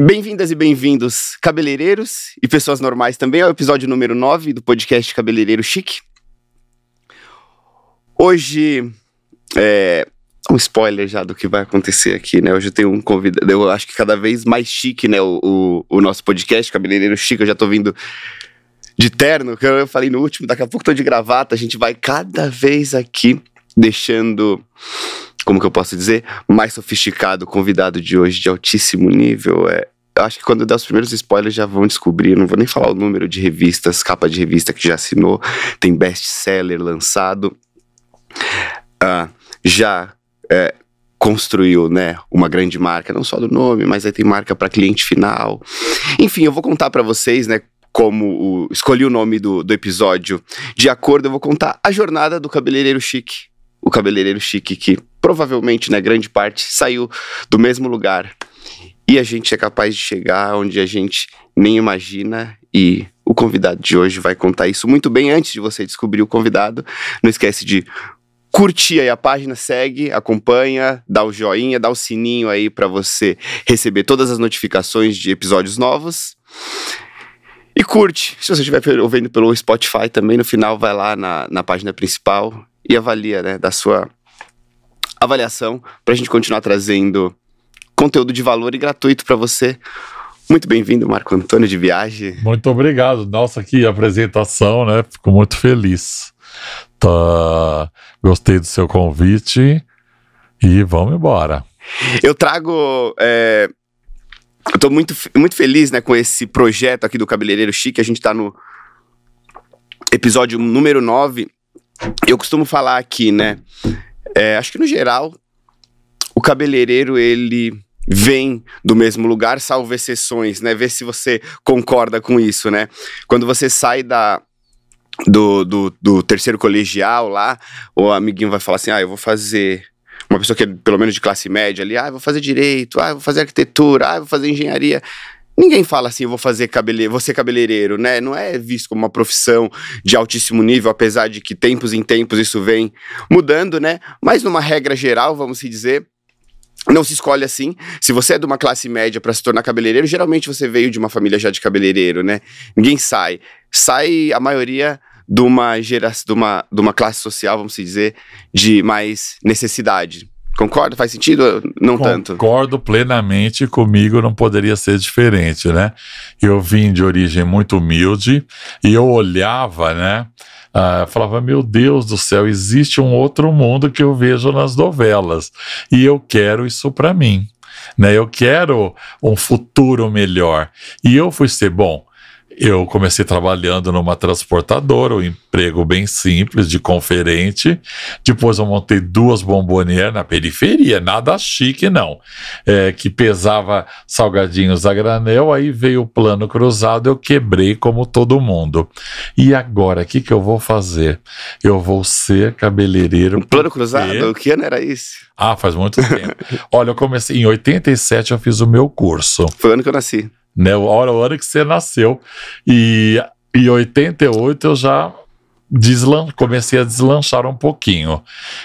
Bem-vindas e bem-vindos, cabeleireiros e pessoas normais também, ao episódio número 9 do podcast Cabeleireiro Chique. Hoje é um spoiler já do que vai acontecer aqui, né? Hoje eu tenho um convidado, eu acho que cada vez mais chique, né? O, o, o nosso podcast, Cabeleireiro Chique, eu já tô vindo de terno, que eu falei no último, daqui a pouco tô de gravata, a gente vai cada vez aqui deixando como que eu posso dizer, mais sofisticado, convidado de hoje de altíssimo nível. É, eu acho que quando eu der os primeiros spoilers já vão descobrir. Não vou nem falar o número de revistas, capa de revista que já assinou. Tem best-seller lançado. Uh, já é, construiu né, uma grande marca, não só do nome, mas aí tem marca para cliente final. Enfim, eu vou contar para vocês né, como o, escolhi o nome do, do episódio. De acordo, eu vou contar a jornada do cabeleireiro chique o cabeleireiro chique, que provavelmente, né, grande parte, saiu do mesmo lugar. E a gente é capaz de chegar onde a gente nem imagina e o convidado de hoje vai contar isso muito bem antes de você descobrir o convidado. Não esquece de curtir aí a página, segue, acompanha, dá o joinha, dá o sininho aí para você receber todas as notificações de episódios novos. E curte. Se você estiver ouvindo pelo Spotify também, no final vai lá na, na página principal e avalia, né, da sua avaliação para a gente continuar trazendo conteúdo de valor e gratuito para você. Muito bem-vindo, Marco Antônio de Viagem. Muito obrigado. Nossa, que apresentação, né? Fico muito feliz. Tá... Gostei do seu convite e vamos embora. Eu trago. É... Eu tô muito, muito feliz né, com esse projeto aqui do Cabeleireiro Chique. A gente está no episódio número 9 eu costumo falar aqui, né? É, acho que no geral, o cabeleireiro, ele vem do mesmo lugar, salvo exceções, né? Vê se você concorda com isso, né? Quando você sai da, do, do, do, terceiro colegial lá, o amiguinho vai falar assim: ah, eu vou fazer. Uma pessoa que é pelo menos de classe média ali, ah, eu vou fazer direito, ah, eu vou fazer arquitetura, ah, eu vou fazer engenharia. Ninguém fala assim, eu vou fazer cabeleireiro, você cabeleireiro, né? Não é visto como uma profissão de altíssimo nível, apesar de que tempos em tempos isso vem mudando, né? Mas numa regra geral, vamos dizer, não se escolhe assim. Se você é de uma classe média para se tornar cabeleireiro, geralmente você veio de uma família já de cabeleireiro, né? Ninguém sai. Sai a maioria de uma de uma, de uma classe social, vamos dizer, de mais necessidade. Concorda? Faz sentido? Não Concordo tanto. Concordo plenamente comigo, não poderia ser diferente, né? Eu vim de origem muito humilde e eu olhava, né? Ah, falava, meu Deus do céu, existe um outro mundo que eu vejo nas novelas e eu quero isso para mim. Né? Eu quero um futuro melhor. E eu fui ser bom eu comecei trabalhando numa transportadora, um emprego bem simples de conferente. Depois eu montei duas bombonières na periferia, nada chique não, é, que pesava salgadinhos a granel. Aí veio o plano cruzado, eu quebrei como todo mundo. E agora, o que, que eu vou fazer? Eu vou ser cabeleireiro. Um plano cruzado? O que ano era isso? Ah, faz muito tempo. Olha, eu comecei em 87, eu fiz o meu curso. Foi o ano que eu nasci né? A hora, a hora que você nasceu. E em 88 eu já deslan comecei a deslanchar um pouquinho.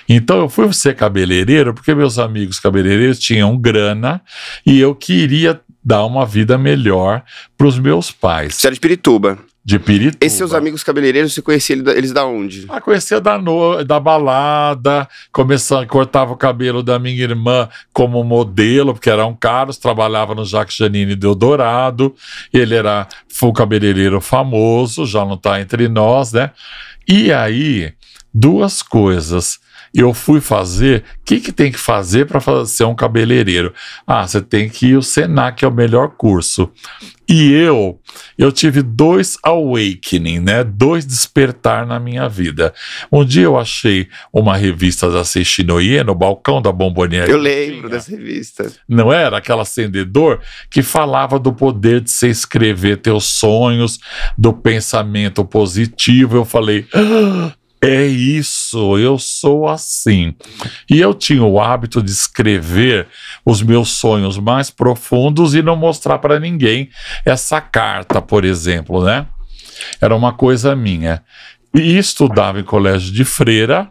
Então eu fui ser cabeleireiro porque meus amigos cabeleireiros tinham grana e eu queria dar uma vida melhor para os meus pais. Você era de Pirituba? De Pirituba. Esses seus amigos cabeleireiros, você conhecia eles da onde? Ah, conhecia da, no, da balada, começava, cortava o cabelo da minha irmã como modelo, porque eram caros, trabalhava no Jacques Janine Dourado, ele era um cabeleireiro famoso, já não está entre nós, né? E aí, duas coisas eu fui fazer, o que, que tem que fazer para ser um cabeleireiro? Ah, você tem que ir o Senac, é o melhor curso. E eu, eu tive dois awakening, né? Dois despertar na minha vida. Um dia eu achei uma revista da Seixinoie no balcão da Bomboniere. Eu lembro dessa revista. Não era aquela acendedor que falava do poder de se escrever teus sonhos, do pensamento positivo. Eu falei, ah, é isso, eu sou assim. E eu tinha o hábito de escrever os meus sonhos mais profundos e não mostrar para ninguém essa carta, por exemplo, né? Era uma coisa minha. E estudava em colégio de freira,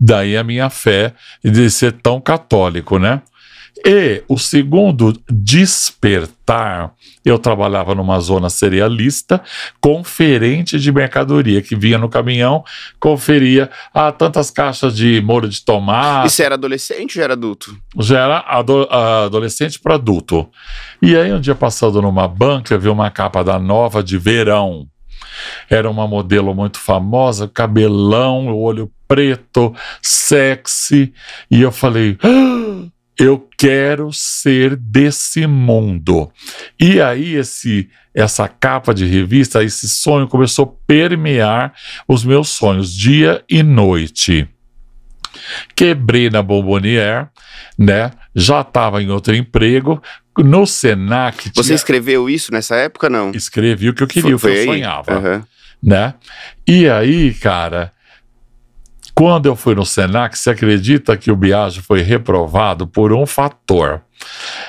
daí a minha fé de ser tão católico, né? E o segundo despertar, eu trabalhava numa zona cerealista, conferente de mercadoria, que vinha no caminhão, conferia ah, tantas caixas de molho de tomate. Isso era adolescente ou já era adulto? Já era ado adolescente para adulto. E aí, um dia passando numa banca, eu vi uma capa da nova de verão. Era uma modelo muito famosa, cabelão, olho preto, sexy. E eu falei. Ah! Eu quero ser desse mundo. E aí esse essa capa de revista, esse sonho começou a permear os meus sonhos dia e noite. Quebrei na Bombonier, né? Já estava em outro emprego, no Senac. Você escreveu isso nessa época, não? Escrevi o que eu queria, foi, o que eu sonhava. Uhum. Né? E aí, cara, quando eu fui no Senac, se acredita que o Biagio foi reprovado por um fator?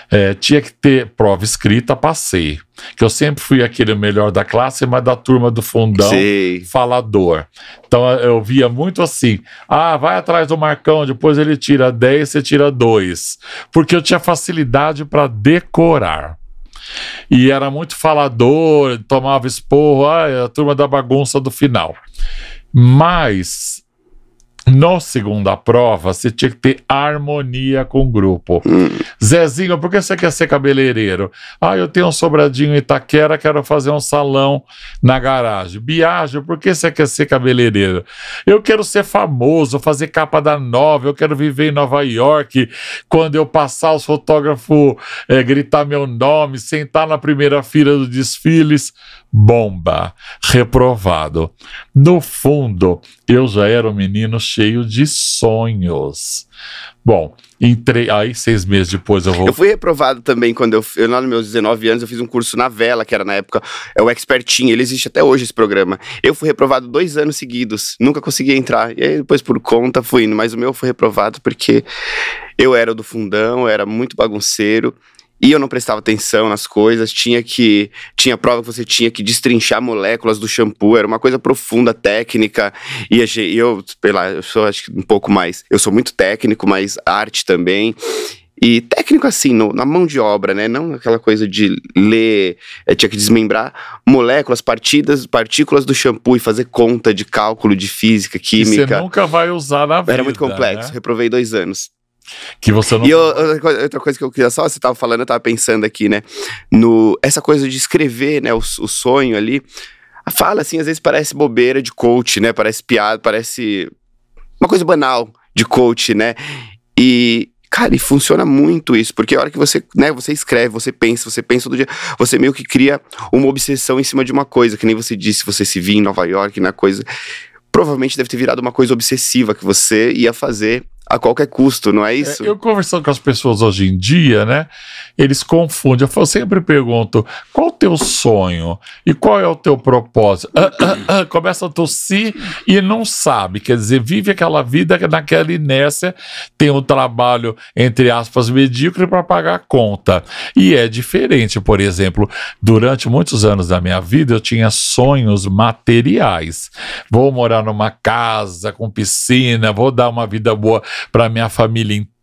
É, tinha que ter prova escrita, passei. Que eu sempre fui aquele melhor da classe, mas da turma do fundão, Sim. falador. Então eu via muito assim: ah, vai atrás do Marcão, depois ele tira 10, você tira 2. Porque eu tinha facilidade para decorar. E era muito falador, tomava esporro, ah, a turma da bagunça do final. Mas no segunda prova, você tinha que ter harmonia com o grupo. Zezinho, por que você quer ser cabeleireiro? Ah, eu tenho um sobradinho em Itaquera, quero fazer um salão na garagem. Biagio, por que você quer ser cabeleireiro? Eu quero ser famoso, fazer capa da nova, eu quero viver em Nova York. Quando eu passar, os fotógrafos é, eh, gritar meu nome, sentar na primeira fila dos desfiles. Bomba, reprovado. No fundo, eu já era um menino cheio de sonhos. Bom, entrei. Aí, seis meses depois, eu vou. Eu fui reprovado também quando eu. eu lá nos meus 19 anos, eu fiz um curso na Vela, que era na época. É o Expertinho, ele existe até hoje esse programa. Eu fui reprovado dois anos seguidos, nunca consegui entrar. E aí, depois, por conta, fui indo. Mas o meu foi reprovado porque eu era do fundão, eu era muito bagunceiro e eu não prestava atenção nas coisas, tinha que tinha prova que você tinha que destrinchar moléculas do shampoo, era uma coisa profunda, técnica, e eu, sei lá, eu sou acho que um pouco mais, eu sou muito técnico, mas arte também. E técnico assim, no, na mão de obra, né? Não aquela coisa de ler, é, tinha que desmembrar moléculas, partidas, partículas do shampoo e fazer conta de cálculo de física, química. você nunca vai usar na vida. Era muito complexo, né? reprovei dois anos. Que você não. E eu, outra coisa que eu queria só, você estava falando, eu estava pensando aqui, né? No, essa coisa de escrever, né? O, o sonho ali. A fala, assim, às vezes parece bobeira de coach, né? Parece piada, parece uma coisa banal de coach, né? E, Cara, e funciona muito isso, porque a hora que você, né, você escreve, você pensa, você pensa todo dia, você meio que cria uma obsessão em cima de uma coisa, que nem você disse, você se via em Nova York, na coisa. Provavelmente deve ter virado uma coisa obsessiva que você ia fazer a qualquer custo, não é, é isso? É, eu conversando com as pessoas hoje em dia, né? Eles confundem. Eu sempre pergunto: qual o teu sonho e qual é o teu propósito? Ah, ah, ah, começa a tossir e não sabe. Quer dizer, vive aquela vida naquela inércia, tem um trabalho, entre aspas, medíocre para pagar a conta. E é diferente, por exemplo, durante muitos anos da minha vida, eu tinha sonhos materiais. Vou morar numa casa com piscina, vou dar uma vida boa para minha família inteira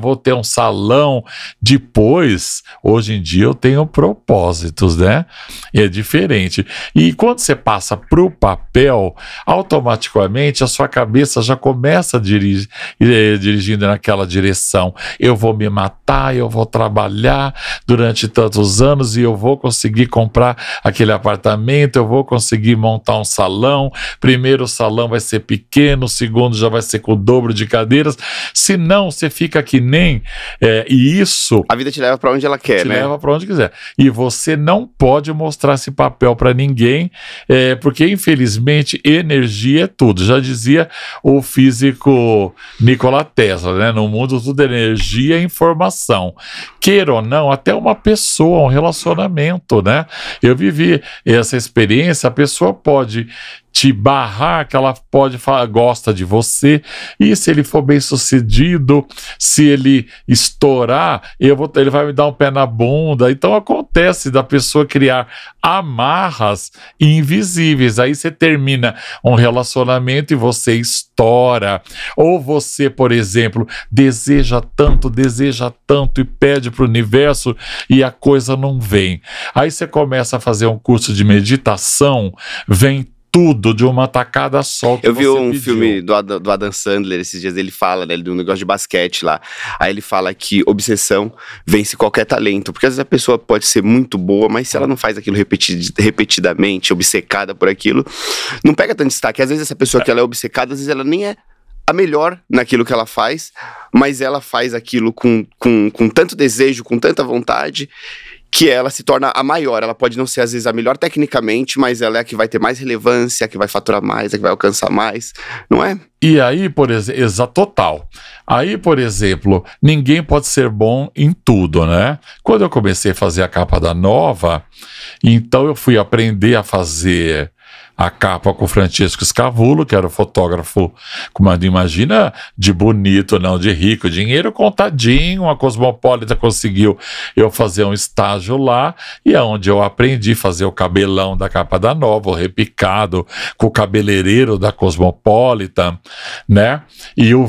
vou ter um salão. Depois, hoje em dia eu tenho propósitos, né? É diferente. E quando você passa para o papel, automaticamente a sua cabeça já começa dirigir, eh, dirigindo naquela direção. Eu vou me matar, eu vou trabalhar durante tantos anos e eu vou conseguir comprar aquele apartamento, eu vou conseguir montar um salão. Primeiro o salão vai ser pequeno, o segundo já vai ser com o dobro de cadeiras. Se não, você fica fica que nem. É, e isso. A vida te leva para onde ela quer, te né? Te leva para onde quiser. E você não pode mostrar esse papel para ninguém, é, porque infelizmente energia é tudo. Já dizia o físico Nikola Tesla, né? No mundo tudo é energia e informação. Queira ou não, até uma pessoa, um relacionamento, né? Eu vivi essa experiência, a pessoa pode te barrar, que ela pode falar, gosta de você. E se ele for bem sucedido, se ele estourar, eu vou, ele vai me dar um pé na bunda. Então acontece da pessoa criar amarras invisíveis. Aí você termina um relacionamento e você estoura. Ou você, por exemplo, deseja tanto, deseja tanto e pede para o universo e a coisa não vem. Aí você começa a fazer um curso de meditação, vem tudo de uma tacada só. eu vi um pediu. filme do Adam, do Adam, Sandler esses dias, ele fala, né, de um negócio de basquete lá. Aí ele fala que obsessão vence qualquer talento, porque às vezes a pessoa pode ser muito boa, mas se ela não faz aquilo repetid, repetidamente, obcecada por aquilo, não pega tanto destaque. Às vezes essa pessoa que ela é obcecada, às vezes ela nem é a melhor naquilo que ela faz, mas ela faz aquilo com, com, com tanto desejo, com tanta vontade, que ela se torna a maior. Ela pode não ser, às vezes, a melhor tecnicamente, mas ela é a que vai ter mais relevância, a que vai faturar mais, a que vai alcançar mais, não é? E aí, por exemplo, total. Aí, por exemplo, ninguém pode ser bom em tudo, né? Quando eu comecei a fazer a capa da Nova, então eu fui aprender a fazer a capa com o Francisco Scavulo, que era o fotógrafo, como imagina, de bonito, não de rico, dinheiro contadinho, a Cosmopolita conseguiu eu fazer um estágio lá, e é onde eu aprendi a fazer o cabelão da capa da Nova, o repicado, com o cabeleireiro da Cosmopolita, né? E o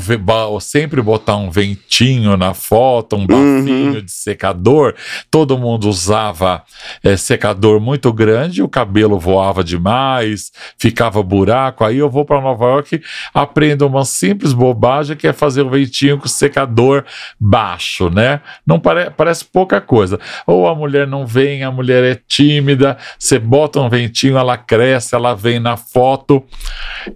sempre botar um ventinho na foto, um uhum. bafinho uhum. de secador, todo mundo usava é, secador muito grande, o cabelo voava demais, ficava buraco. Aí eu vou para Nova York, aprendo uma simples bobagem que é fazer o ventinho com secador baixo, né? Não pare parece pouca coisa. Ou a mulher não vem, a mulher é tímida, você bota um ventinho, ela cresce, ela vem na foto.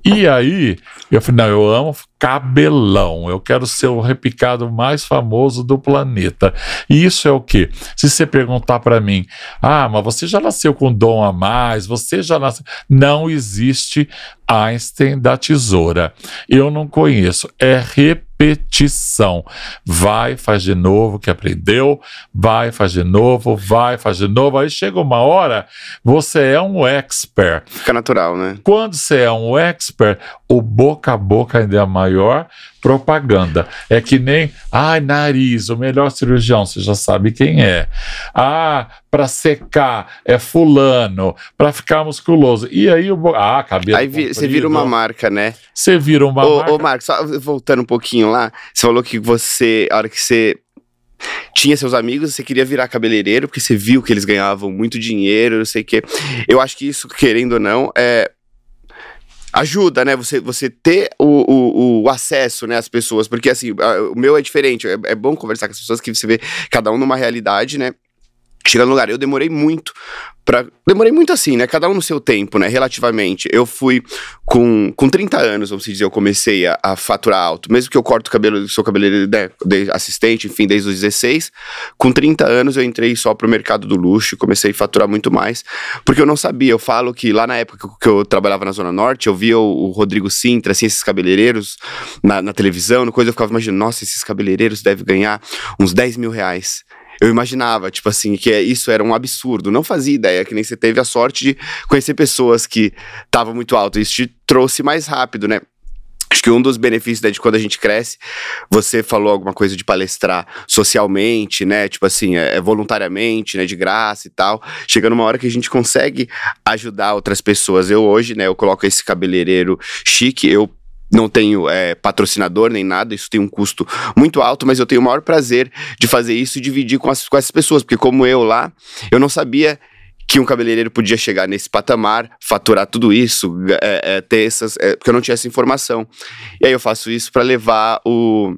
E aí, eu falei, não, eu amo cabelão. Eu quero ser o repicado mais famoso do planeta. E isso é o que? Se você perguntar para mim, ah, mas você já nasceu com dom a mais, você já nasceu. Não, não existe Einstein da tesoura. Eu não conheço. É repetição. Vai, faz de novo que aprendeu, vai, faz de novo, vai, faz de novo. Aí chega uma hora, você é um expert. Fica natural, né? Quando você é um expert, o boca a boca ainda é maior propaganda. É que nem, ai, ah, nariz, o melhor cirurgião, você já sabe quem é. Ah, para secar é fulano, para ficar musculoso. E aí o ah, cabelo aí, vi, você vira uma marca, né? Você vira uma ô, marca. Ô, Marcos, só voltando um pouquinho lá, você falou que você, a hora que você tinha seus amigos, você queria virar cabeleireiro, porque você viu que eles ganhavam muito dinheiro, não sei o quê. Eu acho que isso, querendo ou não, é. Ajuda, né? Você, você ter o, o, o acesso né, às pessoas. Porque, assim, o meu é diferente. É, é bom conversar com as pessoas que você vê cada um numa realidade, né? chega no lugar. Eu demorei muito para Demorei muito assim, né? Cada um no seu tempo, né? Relativamente. Eu fui com, com 30 anos, vamos dizer, eu comecei a, a faturar alto. Mesmo que eu corto o cabelo, sou cabeleireiro, né? assistente, enfim, desde os 16. Com 30 anos eu entrei só pro mercado do luxo e comecei a faturar muito mais. Porque eu não sabia. Eu falo que lá na época que eu trabalhava na Zona Norte, eu via o, o Rodrigo Sintra, assim, esses cabeleireiros na, na televisão, no coisa, eu ficava imaginando, nossa, esses cabeleireiros devem ganhar uns 10 mil reais eu imaginava, tipo assim, que é, isso era um absurdo. Não fazia ideia, que nem você teve a sorte de conhecer pessoas que estavam muito alto. Isso te trouxe mais rápido, né? Acho que um dos benefícios né, de quando a gente cresce, você falou alguma coisa de palestrar socialmente, né? Tipo assim, é, é voluntariamente, né? De graça e tal. Chega numa hora que a gente consegue ajudar outras pessoas. Eu hoje, né? Eu coloco esse cabeleireiro chique, eu não tenho é, patrocinador nem nada, isso tem um custo muito alto, mas eu tenho o maior prazer de fazer isso e dividir com, as, com essas pessoas, porque como eu lá, eu não sabia que um cabeleireiro podia chegar nesse patamar, faturar tudo isso, é, é, ter essas. É, porque eu não tinha essa informação. E aí eu faço isso para levar o,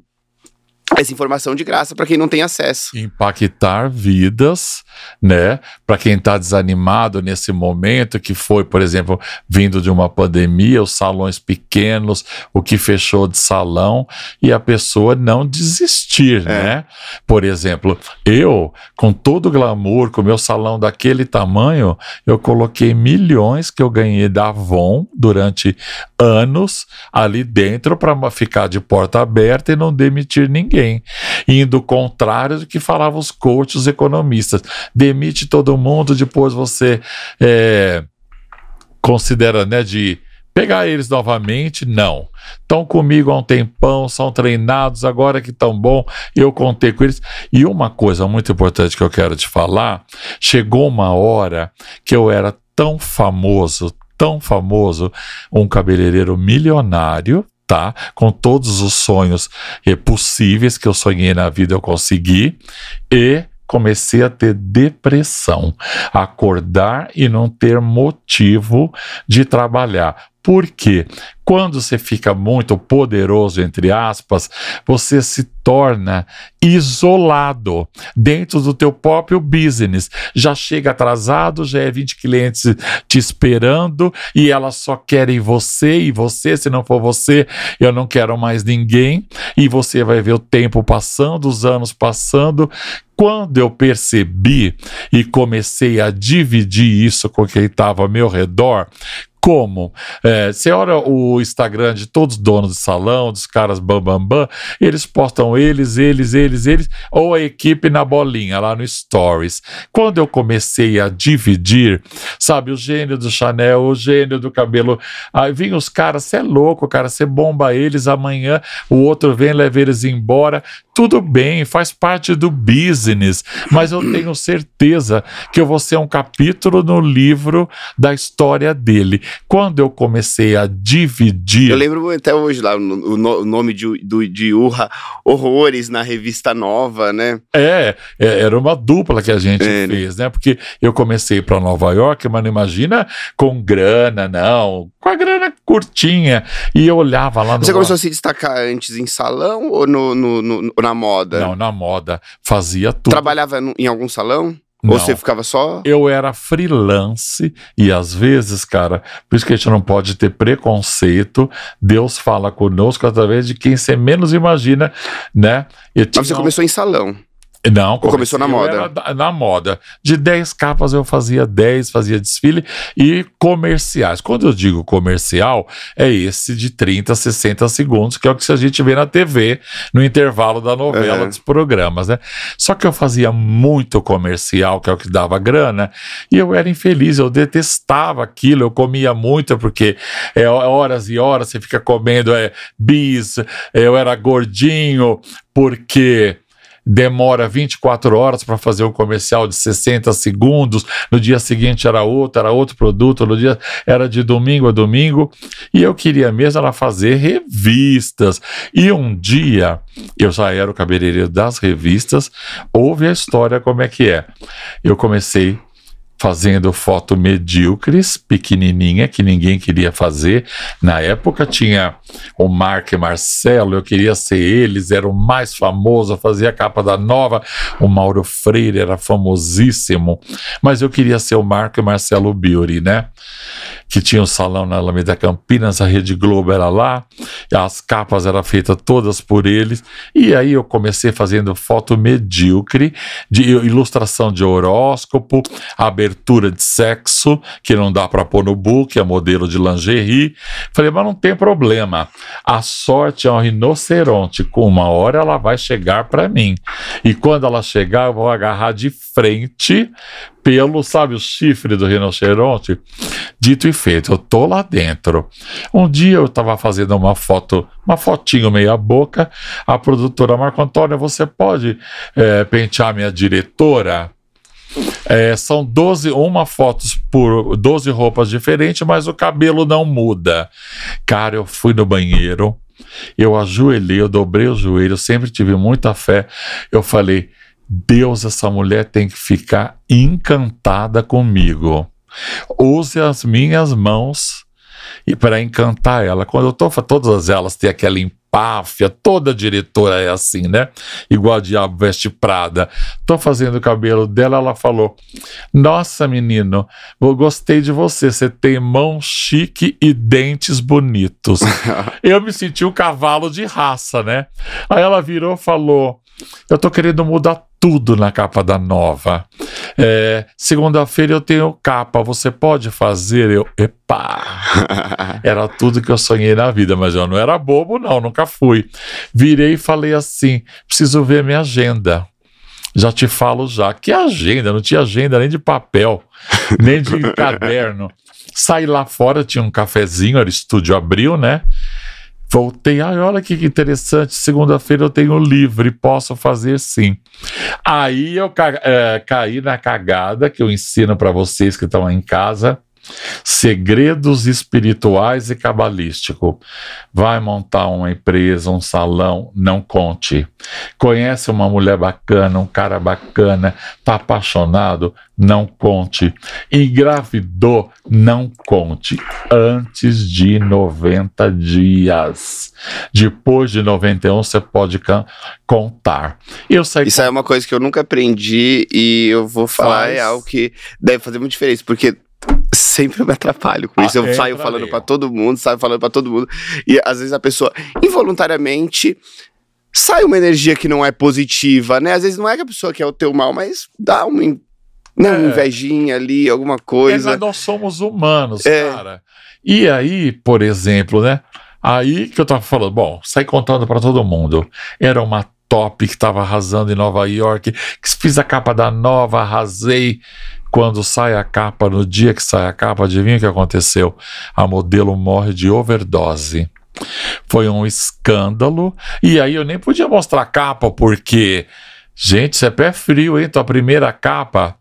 essa informação de graça para quem não tem acesso. Impactar vidas, né? Para quem está desanimado nesse momento, que foi, por exemplo, vindo de uma pandemia, os salões pequenos, o que fechou de salão, e a pessoa não desistir, é. né? Por exemplo, eu, com todo o glamour, com o meu salão daquele tamanho, eu coloquei milhões que eu ganhei da Avon durante anos ali dentro para ficar de porta aberta e não demitir ninguém ninguém, indo contrário do que falavam os coaches, os economistas. Demite todo mundo, depois você é, considera né, de pegar eles novamente? Não. Estão comigo há um tempão, são treinados, agora que estão bom, eu contei com eles. E uma coisa muito importante que eu quero te falar: chegou uma hora que eu era tão famoso, tão famoso, um cabeleireiro milionário, tá? Com todos os sonhos possíveis que eu sonhei na vida, eu consegui. E comecei a ter depressão, acordar e não ter motivo de trabalhar. Porque quando você fica muito poderoso, entre aspas, você se torna isolado dentro do teu próprio business. Já chega atrasado, já é 20 clientes te esperando e elas só querem você e você, se não for você, eu não quero mais ninguém. E você vai ver o tempo passando, os anos passando. Quando eu percebi e comecei a dividir isso com quem estava ao meu redor, como? É, você olha o Instagram de todos os donos de salão, dos caras bam bam, bam, eles postam eles, eles, eles, eles, ou a equipe na bolinha, lá no Stories. Quando eu comecei a dividir, sabe, o gênio do Chanel, o gênio do cabelo, aí vinham os caras, você é louco, cara, você bomba eles amanhã, o outro vem, leva eles embora. Tudo bem, faz parte do business, mas eu tenho certeza que eu vou ser um capítulo no livro da história dele. Quando eu comecei a dividir. Eu lembro até hoje lá o, o nome de, do, de Urra Horrores na revista Nova, né? É, é era uma dupla que a gente é, né? fez, né? Porque eu comecei para Nova York, mas não imagina com grana, não. Com a grana curtinha. E eu olhava lá no. Você começou a se destacar antes em salão ou no, no, no na moda? Não, na moda. Fazia tudo. Trabalhava em algum salão? Não. Ou você ficava só. Eu era freelance e às vezes, cara, por isso que a gente não pode ter preconceito. Deus fala conosco através de quem você menos imagina, né? Eu tinha... Mas você começou em salão. Não, começou na moda. Na, na moda. De 10 capas eu fazia 10, fazia desfile e comerciais. Quando eu digo comercial, é esse de 30, 60 segundos, que é o que a gente vê na TV, no intervalo da novela, dos programas, né? Só que eu fazia muito comercial, que é o que dava grana, e eu era infeliz, eu detestava aquilo, eu comia muito, porque é horas e horas você fica comendo é, bis, eu era gordinho, porque demora 24 horas para fazer um comercial de 60 segundos, no dia seguinte era outro, era outro produto, no dia era de domingo a domingo, e eu queria mesmo era fazer revistas. E um dia, eu já era o cabeleireiro das revistas, houve a história como é que é. Eu comecei fazendo foto medíocres, pequenininha, que ninguém queria fazer. Na época tinha o Mark e Marcelo, eu queria ser eles, era o mais famoso, fazia a capa da Nova. O Mauro Freire era famosíssimo, mas eu queria ser o Marco e Marcelo Biori, né? Que tinha um salão na Alameda Campinas, a Rede Globo era lá, as capas eram feitas todas por eles. E aí eu comecei fazendo foto medíocre, de ilustração de horóscopo, abertura cobertura de sexo, que não dá para pôr no book, é modelo de lingerie. Falei, mas não tem problema. A sorte é um rinoceronte, com uma hora ela vai chegar para mim. E quando ela chegar, eu vou agarrar de frente pelo, sabe, o chifre do rinoceronte. Dito e feito, eu tô lá dentro. Um dia eu estava fazendo uma foto, uma fotinho meia boca, a produtora Marco Antônio, você pode é, pentear minha diretora? É, são 12, uma fotos por 12 roupas diferentes, mas o cabelo não muda. Cara, eu fui no banheiro, eu ajoelhei, eu dobrei o joelho, sempre tive muita fé. Eu falei, Deus, essa mulher tem que ficar encantada comigo. Use as minhas mãos e para encantar ela. Quando eu tô, todas elas têm aquela empáfia, toda diretora é assim, né? Igual a Diabo Veste Prada. Tô fazendo o cabelo dela, ela falou: Nossa, menino, eu gostei de você, você tem mão chique e dentes bonitos. eu me senti um cavalo de raça, né? Aí ela virou e falou: Eu tô querendo mudar tudo na capa da nova. É, Segunda-feira eu tenho capa, você pode fazer? Eu, epá! Era tudo que eu sonhei na vida, mas eu não era bobo, não, nunca fui. Virei e falei assim: preciso ver minha agenda. Já te falo já. Que agenda? Não tinha agenda nem de papel, nem de caderno. Saí lá fora, tinha um cafezinho, era estúdio abril, né? Voltei, ai, olha que interessante, segunda-feira eu tenho livre, posso fazer sim. Aí eu ca é, caí na cagada que eu ensino para vocês que estão em casa Segredos espirituais e cabalístico. Vai montar uma empresa, um salão, não conte. Conhece uma mulher bacana, um cara bacana, tá apaixonado, não conte. Engravidou, não conte. Antes de 90 dias. Depois de 91, você pode contar. Eu saí Isso com... é uma coisa que eu nunca aprendi e eu vou falar, Faz... é algo que deve fazer muita diferença, porque sempre me atrapalho com ah, isso. Ah, eu saio falando para todo mundo, saio falando para todo mundo. E às vezes a pessoa, involuntariamente, sai uma energia que não é positiva, né? Às vezes não é que a pessoa quer o teu mal, mas dá uma, não, né, é. invejinha ali, alguma coisa. É, nós somos humanos, é. cara. E aí, por exemplo, né? Aí que eu tava falando, bom, sai contando para todo mundo. Era uma top que estava arrasando em Nova York, que fiz a capa da Nova, arrasei. Quando sai a capa, no dia que sai a capa, adivinha o que aconteceu? A modelo morre de overdose. Foi um escândalo. E aí eu nem podia mostrar a capa, porque. Gente, isso é pé frio, hein? Tua primeira capa,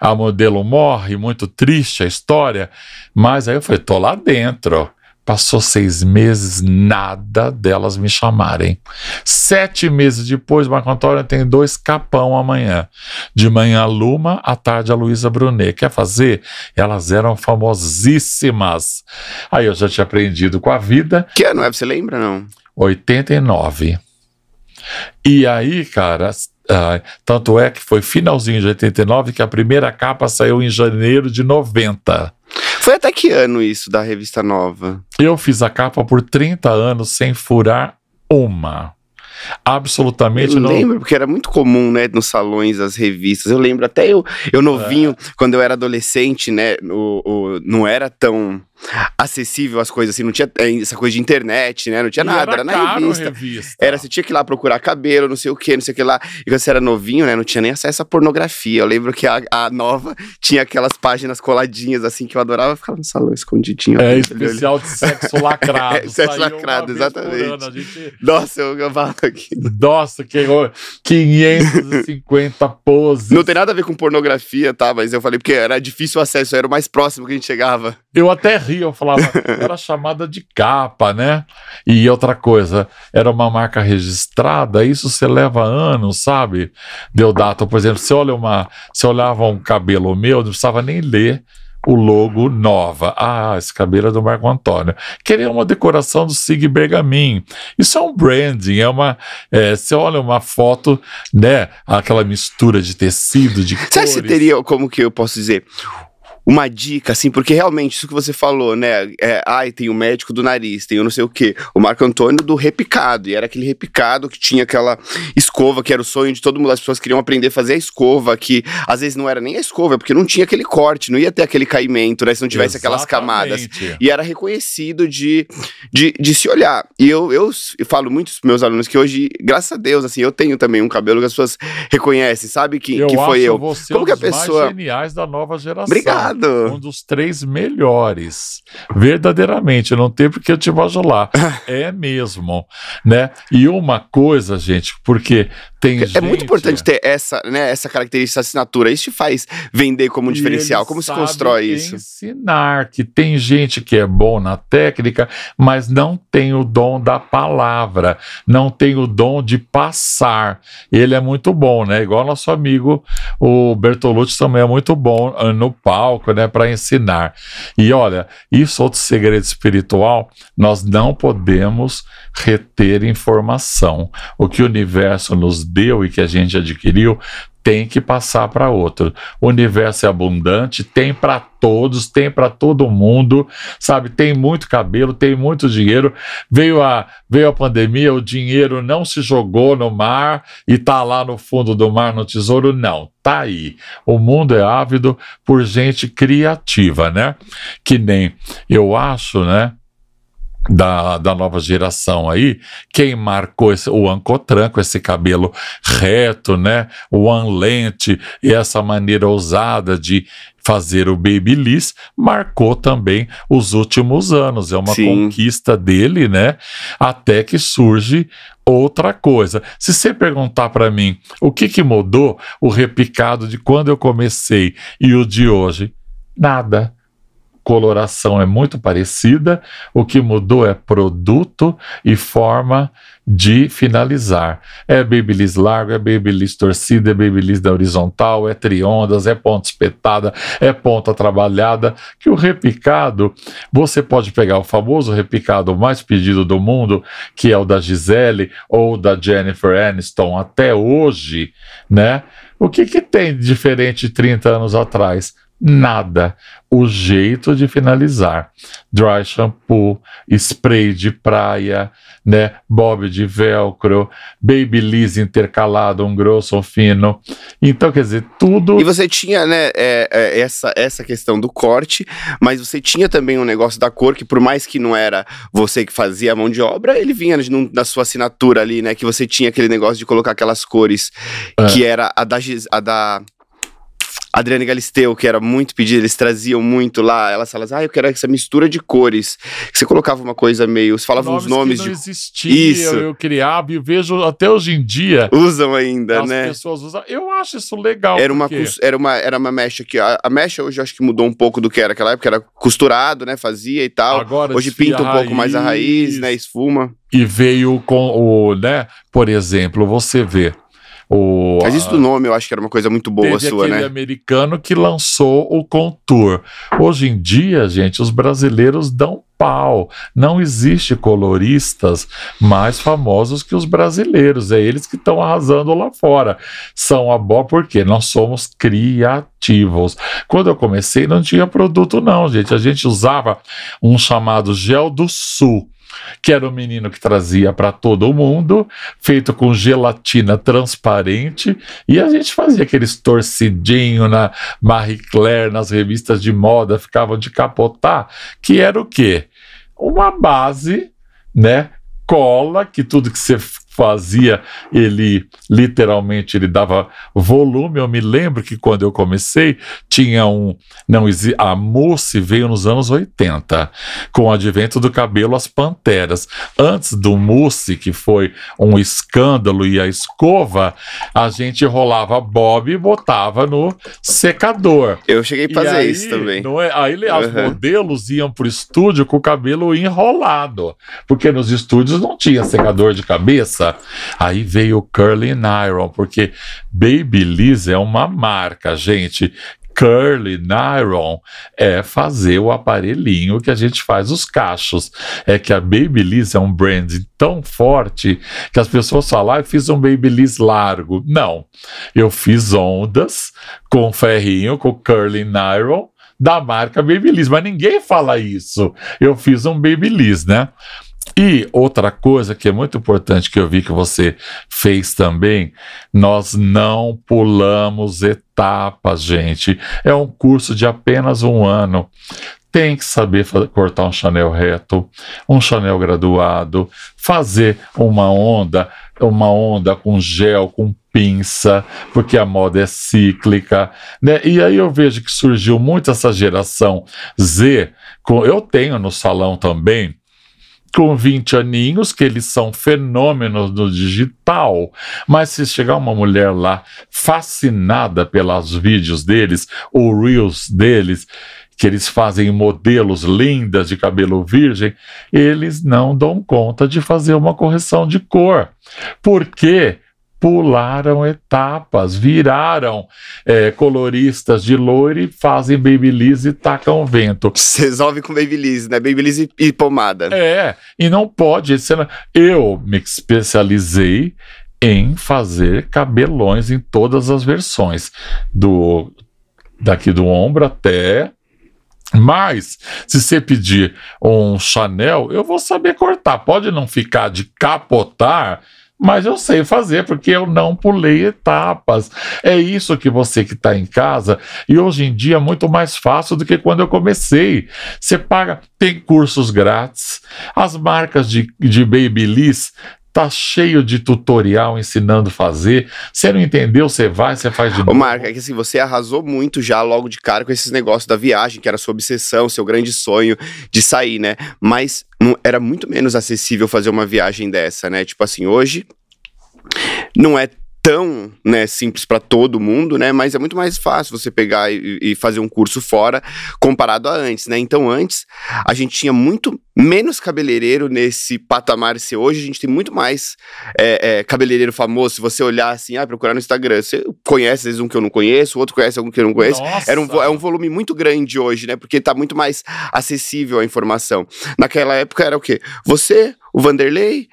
a modelo morre, muito triste a história. Mas aí eu falei, tô lá dentro. Passou seis meses, nada delas me chamarem. Sete meses depois, Marco Antônio tem dois capão amanhã. De manhã a Luma, à tarde a Luísa Brunet. Quer fazer? Elas eram famosíssimas. Aí eu já tinha aprendido com a vida. Que ano é? Você lembra, não? 89. E aí, cara, Uh, tanto é que foi finalzinho de 89 que a primeira capa saiu em janeiro de 90. Foi até que ano isso da revista nova? Eu fiz a capa por 30 anos sem furar uma. Absolutamente eu não. lembro, porque era muito comum, né, nos salões, as revistas. Eu lembro até eu, eu novinho, é. quando eu era adolescente, né, o, o, não era tão acessível as coisas, assim, não tinha eh, essa coisa de internet, né? Não tinha e nada, era, era na caro, revista. revista. Era, você tinha que ir lá procurar cabelo, não sei o que, não sei o que lá. E quando você era novinho, né? Não tinha nem acesso à pornografia. Eu lembro que a, a nova tinha aquelas páginas coladinhas, assim, que eu adorava ficar no salão escondidinho. É, especial de sexo lacrado. é, sexo lacrado, exatamente. Gente... Nossa, eu, eu falo aqui. Nossa, que horror. 550 poses. Não tem nada a ver com pornografia, tá? Mas eu falei porque era difícil o acesso, era o mais próximo que a gente chegava. Eu até ri, eu falava, era chamada de capa, né? E outra coisa, era uma marca registrada, isso você leva anos, sabe? Deu data, por exemplo, você olha uma, olhava um cabelo meu, não precisava nem ler o logo Nova. Ah, esse cabelo é do Marco Antônio. Queria uma decoração do Sig Bergamin. Isso é um branding, é uma. É, você olha uma foto, né? Aquela mistura de tecido, de Sabe cores. Você teria, como que eu posso dizer, uma dica, assim, porque realmente isso que você falou, né? É, ai, tem o médico do nariz, tem o não sei o quê. O Marco Antônio do repicado, e era aquele repicado que tinha aquela escova, que era o sonho de todo mundo. As pessoas queriam aprender a fazer a escova, que às vezes não era nem a escova, é porque não tinha aquele corte, não ia ter aquele caimento, né? Se não tivesse Exatamente. aquelas camadas. E era reconhecido de, de, de se olhar. E eu, eu falo muito pros meus alunos que hoje, graças a Deus, assim, eu tenho também um cabelo que as pessoas reconhecem, sabe? Que, eu que foi eu. Você Como um que a pessoa. Mais geniais da nova geração. Obrigado. Obrigado. Um dos três melhores. Verdadeiramente, não tem porque eu te bajular. é mesmo, né? E uma coisa, gente, porque tem É gente... muito importante ter essa, né, essa característica, essa assinatura. Isso te faz vender como um diferencial. Como se constrói isso? ensinar que tem gente que é bom na técnica, mas não tem o dom da palavra, não tem o dom de passar. Ele é muito bom, né? Igual nosso amigo, o Bertolucci também é muito bom eh, no palco, né, para ensinar. E olha, isso é outro segredo espiritual, nós não podemos reter informação. O que o universo nos deu e que a gente adquiriu tem que passar para outro. O universo é abundante, tem para todos, tem para todo mundo, sabe? Tem muito cabelo, tem muito dinheiro. Veio a, veio a pandemia, o dinheiro não se jogou no mar e tá lá no fundo do mar, no tesouro, não. Tá aí. O mundo é ávido por gente criativa, né? Que nem eu acho, né? da, da nova geração aí, quem marcou esse, o Ancotran com esse cabelo reto, né? O anlente e essa maneira ousada de fazer o Babyliss, marcou também os últimos anos. É uma Sim. conquista dele, né? Até que surge outra coisa. Se você perguntar para mim o que, que mudou o repicado de quando eu comecei e o de hoje, nada coloração é muito parecida, o que mudou é produto e forma de finalizar. É babyliss largo, é babyliss torcida, é babyliss da horizontal, é triondas, é ponta espetada, é ponta trabalhada, que o repicado, você pode pegar o famoso repicado mais pedido do mundo, que é o da Gisele ou da Jennifer Aniston até hoje, né? O que, que tem de diferente 30 anos atrás? nada. O jeito de finalizar. Dry shampoo, spray de praia, né? Bob de velcro, babyliss intercalado, um grosso, um fino. Então, quer dizer, tudo. E você tinha, né, é, é, essa, essa questão do corte, mas você tinha também um negócio da cor, que por mais que não era você que fazia a mão de obra, ele vinha num, na sua assinatura ali, né? Que você tinha aquele negócio de colocar aquelas cores, é. que era a da. A da Adriane Galisteu, que era muito pedida, eles traziam muito lá. Elas falavam, ah, eu quero essa mistura de cores. Que você colocava uma coisa meio. Você falava nomes uns nomes que não de. Existiam, isso. Eu criava e vejo até hoje em dia. Usam ainda, as né? As pessoas usam. Eu acho isso legal. Era, porque... uma, era, uma, era uma mecha que. A, a mecha hoje eu acho que mudou um pouco do que era aquela época, era costurado, né? Fazia e tal. Agora, hoje pinta um pouco mais a raiz, né? Esfuma. E veio com o, né? Por exemplo, você vê o, Mas isso do nome eu acho que era uma coisa muito boa sua, aquele né? americano que lançou o Contour. Hoje em dia, gente, os brasileiros dão pau. Não existe coloristas mais famosos que os brasileiros. É eles que estão arrasando lá fora. São a boa porque nós somos criativos. Quando eu comecei não tinha produto não, gente. A gente usava um chamado gel do sul que era um menino que trazia para todo mundo, feito com gelatina transparente, e a gente fazia aqueles torcidinho na Marie Claire, nas revistas de moda, ficavam de capotar, que era o quê? Uma base, né? Cola, que tudo que você fazia, ele literalmente ele dava volume. Eu me lembro que quando eu comecei, tinha um. não A mousse veio nos anos 80, com o advento do cabelo às panteras. Antes do mousse que foi um escândalo, e a escova, a gente rolava Bob e botava no secador. Eu cheguei a fazer aí, isso também. Não é, aí uhum. as modelos iam pro estúdio com o cabelo enrolado, porque nos estúdios não tinha secador de cabeça. Tá. Aí veio Curly Nylon, porque Baby é uma marca, gente. Curly Nylon é fazer o aparelhinho que a gente faz os cachos. É que a Babyliss é um brand tão forte que as pessoas falam, ah, eu fiz um Babyliss largo. Não, eu fiz ondas com ferrinho, com Curly Nylon da marca Babyliss, mas ninguém fala isso. Eu fiz um Babyliss, né? E outra coisa que é muito importante que eu vi que você fez também, nós não pulamos etapas, gente. É um curso de apenas um ano tem que saber fazer, cortar um Chanel reto, um Chanel graduado, fazer uma onda, uma onda com gel, com pinça, porque a moda é cíclica, né? E aí eu vejo que surgiu muito essa geração Z, com, eu tenho no salão também com 20 aninhos, que eles são fenômenos no digital, mas se chegar uma mulher lá fascinada pelos vídeos deles, ou reels deles, que eles fazem modelos lindas de cabelo virgem, eles não dão conta de fazer uma correção de cor. Porque pularam etapas, viraram é, coloristas de loiro e fazem babyliss e tacam vento. Se resolve com babyliss, né? Babyliss e, e pomada. É, e não pode. Eu me especializei em fazer cabelões em todas as versões, do daqui do ombro até mas, se você pedir um Chanel, eu vou saber cortar. Pode não ficar de capotar, mas eu sei fazer porque eu não pulei etapas. É isso que você que está em casa, e hoje em dia é muito mais fácil do que quando eu comecei. Você paga, tem cursos grátis, as marcas de, de babyliss Tá cheio de tutorial ensinando a fazer. Você não entendeu, você vai, você faz de novo. Ô, Marco, é que assim, você arrasou muito já logo de cara com esses negócios da viagem, que era sua obsessão, seu grande sonho de sair, né? Mas não, era muito menos acessível fazer uma viagem dessa, né? Tipo assim, hoje não é tão né, simples para todo mundo, né? Mas é muito mais fácil você pegar e, e, fazer um curso fora comparado a antes, né? Então antes a gente tinha muito menos cabeleireiro nesse patamar se hoje a gente tem muito mais é, é, cabeleireiro famoso. Se você olhar assim, ah, procurar no Instagram, você conhece às vezes um que eu não conheço, o outro conhece algum que eu não conheço. Era um, é um volume muito grande hoje, né? Porque tá muito mais acessível a informação. Naquela época era o quê? Você o Vanderlei.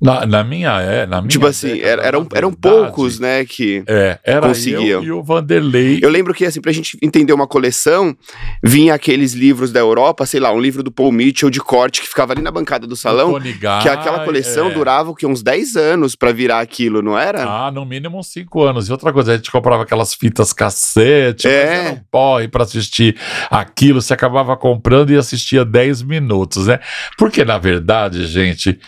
Na, na minha, é, na minha. Tipo assim, era, eram, eram poucos, né, que é, era conseguiam. Eu e o Vanderlei. Eu lembro que, assim, pra gente entender uma coleção, vinha aqueles livros da Europa, sei lá, um livro do Paul Mitchell de corte que ficava ali na bancada do salão. Guy, que aquela coleção é. durava que, uns 10 anos para virar aquilo, não era? Ah, no mínimo uns 5 anos. E outra coisa, a gente comprava aquelas fitas cassete, é. mas um porre pra assistir aquilo, se acabava comprando e assistia 10 minutos, né? Porque, na verdade, gente gente,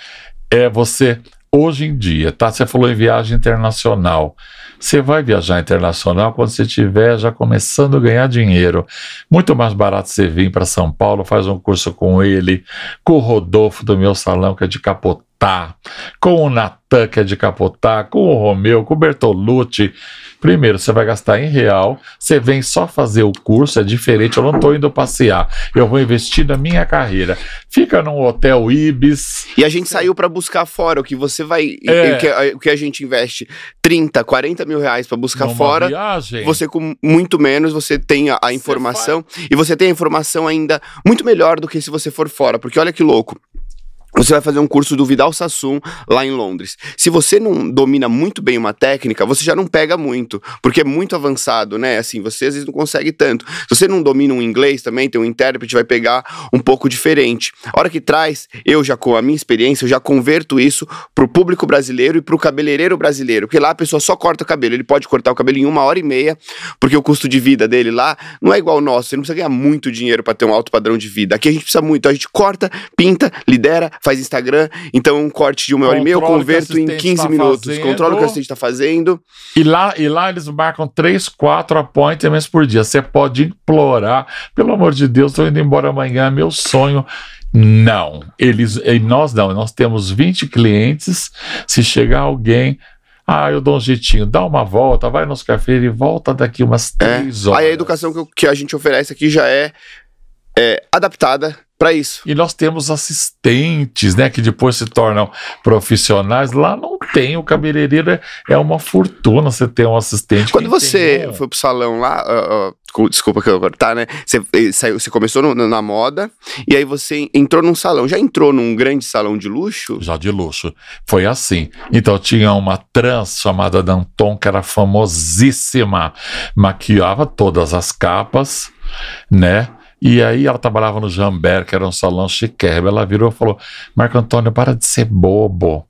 é você hoje em dia, tá? Você falou em viagem internacional. Você vai viajar internacional quando você estiver já começando a ganhar dinheiro. Muito mais barato você vir para São Paulo, faz um curso com ele, com o Rodolfo do meu salão, que é de capotar, com o Natan, que é de capotar, com o Romeu, com o Bertolucci. Primeiro, você vai gastar em real, você vem só fazer o curso, é diferente, eu não estou indo passear, eu vou investir na minha carreira. Fica num hotel Ibis. E a gente saiu para buscar fora, o que você vai. É. O, que a, o, que, a gente investe 30, 40 mil reais para buscar Numa fora. Viagem. Você, com muito menos, você tem a, a informação. e você tem a informação ainda muito melhor do que se você for fora. Porque olha que louco. Você vai fazer um curso do Vidal Sassoon lá em Londres. Se você não domina muito bem uma técnica, você já não pega muito, porque é muito avançado, né? Assim, você às vezes não consegue tanto. Se você não domina um inglês também, tem um intérprete, vai pegar um pouco diferente. A hora que traz, eu já com a minha experiência, eu já converto isso pro público brasileiro e pro cabeleireiro brasileiro, porque lá a pessoa só corta o cabelo. Ele pode cortar o cabelo em uma hora e meia, porque o custo de vida dele lá não é igual ao nosso. Você não precisa ganhar muito dinheiro para ter um alto padrão de vida. Aqui a gente precisa muito. Então a gente corta, pinta, lidera faz Instagram, então um corte de uma hora e meia eu converto em 15 tá minutos. Fazendo, controlo o que o assistente está fazendo. E lá, e lá eles marcam 3, 4 appointments por dia. Você pode implorar, pelo amor de Deus, estou indo embora amanhã, meu sonho. Não, eles, nós não, nós temos 20 clientes. Se chegar alguém, ah, eu dou um jeitinho, dá uma volta, vai nos cafés e volta daqui umas é. três é. horas. Aí a educação que, eu, que, a gente oferece aqui já é, é adaptada para isso. E nós temos assistentes, né, que depois se tornam profissionais. Lá não tem, o cabeleireiro é, é uma fortuna você ter um assistente. Quando você foi pro salão lá, uh, uh, desculpa que eu cortar, tá, né? Você, eh, saiu, você começou no, na moda e aí você entrou num salão. Já entrou num grande salão de luxo? Já de luxo. Foi assim. Então tinha uma trans chamada Danton que era famosíssima, maquiava todas as capas, né? E aí ela trabalhava no Jamber, que era um salão chiquérrimo. Ela virou e falou: Marco Antônio, para de ser bobo.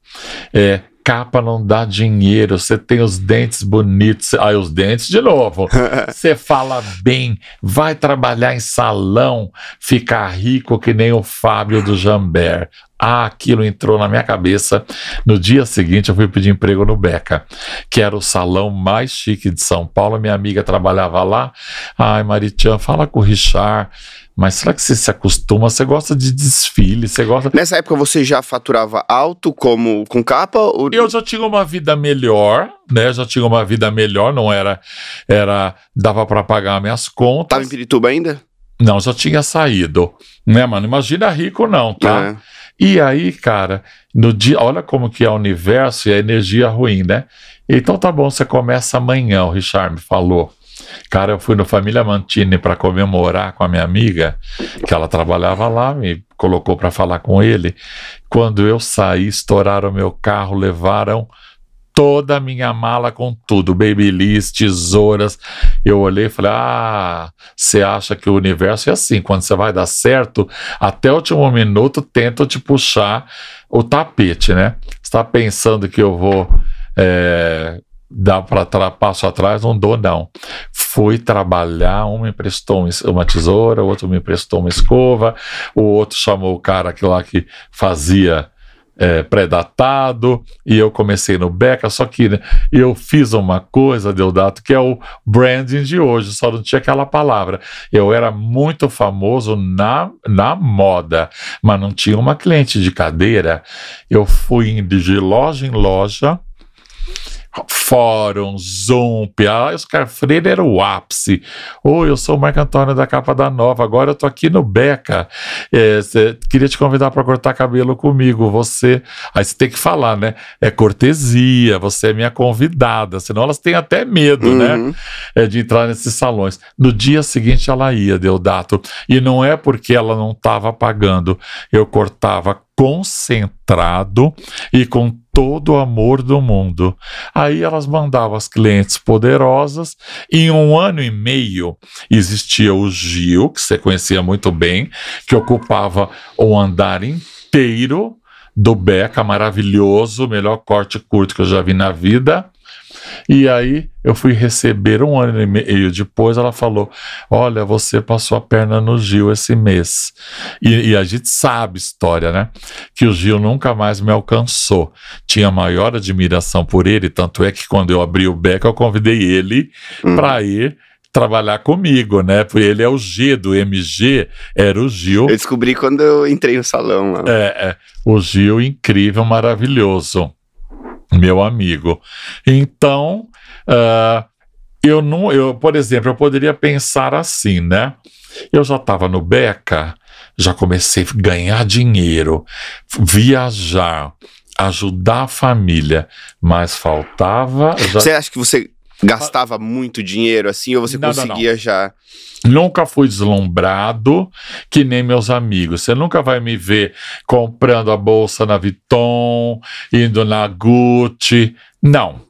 É, capa não dá dinheiro, você tem os dentes bonitos, aí os dentes de novo. Você fala bem, vai trabalhar em salão, ficar rico que nem o Fábio do Jambert. Ah, aquilo entrou na minha cabeça. No dia seguinte, eu fui pedir emprego no Beca, que era o salão mais chique de São Paulo. Minha amiga trabalhava lá. Ai, Maritian, fala com o Richard mas será que você se acostuma? Você gosta de desfile? Você gosta. Nessa época você já faturava alto como com capa? Ou... Eu já tinha uma vida melhor, né? Já tinha uma vida melhor, não era. era dava para pagar minhas contas. Tava em Pirituba ainda? Não, já tinha saído. Né, mano? Imagina rico, não, tá? É. E aí, cara, no dia, olha como que é o universo e a energia ruim, né? Então tá bom, você começa amanhã, o Richard me falou. Cara, eu fui no Família Mantini para comemorar com a minha amiga, que ela trabalhava lá, me colocou para falar com ele. Quando eu saí, estouraram meu carro, levaram toda a minha mala com tudo, babyliss, tesouras. Eu olhei e falei: "Ah, você acha que o universo é assim, quando você vai dar certo, até o último minuto tenta te puxar o tapete, né? Está pensando que eu vou é, dá para passo atrás, não dou não. Fui trabalhar, um me emprestou uma tesoura, outro me emprestou uma escova, o outro chamou o cara que lá que fazia é, predatado e eu comecei no Beca, só que né, eu fiz uma coisa, Deodato, que é o branding de hoje, só não tinha aquela palavra. Eu era muito famoso na, na moda, mas não tinha uma cliente de cadeira. Eu fui de loja em loja fórum, Zoom, ah, Oscar Freire era o ápice. Oi, eu sou o Marco Antônio da Capa da Nova, agora eu tô aqui no Beca. É, cê, queria te convidar para cortar cabelo comigo. Você. Aí você tem que falar, né? É cortesia, você é minha convidada, senão elas têm até medo, né? uhum. né? É, de entrar nesses salões. No dia seguinte ela ia, deu dato. E não é porque ela não tava pagando. Eu cortava concentrado e com todo o amor do mundo. Aí elas mandavam as clientes poderosas. Em um ano e meio existia o Gil, que você conhecia muito bem, que ocupava um andar inteiro do Beca, maravilhoso, melhor corte curto que eu já vi na vida. E aí eu fui receber um ano e meio depois, ela falou: Olha, você passou a perna no Gil esse mês. E, e a gente sabe história, né? Que o Gil nunca mais me alcançou. Tinha maior admiração por ele, tanto é que quando eu abri o beco, eu convidei ele hum. para ir trabalhar comigo, né? Porque ele é o G do MG, era o Gil. Eu descobri quando eu entrei no salão. lá É, é, o Gil incrível, maravilhoso meu amigo. Então, uh, eu não, eu, por exemplo, eu poderia pensar assim, né? Eu já estava no Beca, já comecei a ganhar dinheiro, viajar, ajudar a família, mas faltava. Já... Você acha que você Gastava muito dinheiro assim ou você não, conseguia não, não. já? Nunca fui deslumbrado, que nem meus amigos. Você nunca vai me ver comprando a bolsa na Vuitton, indo na Gucci. Não.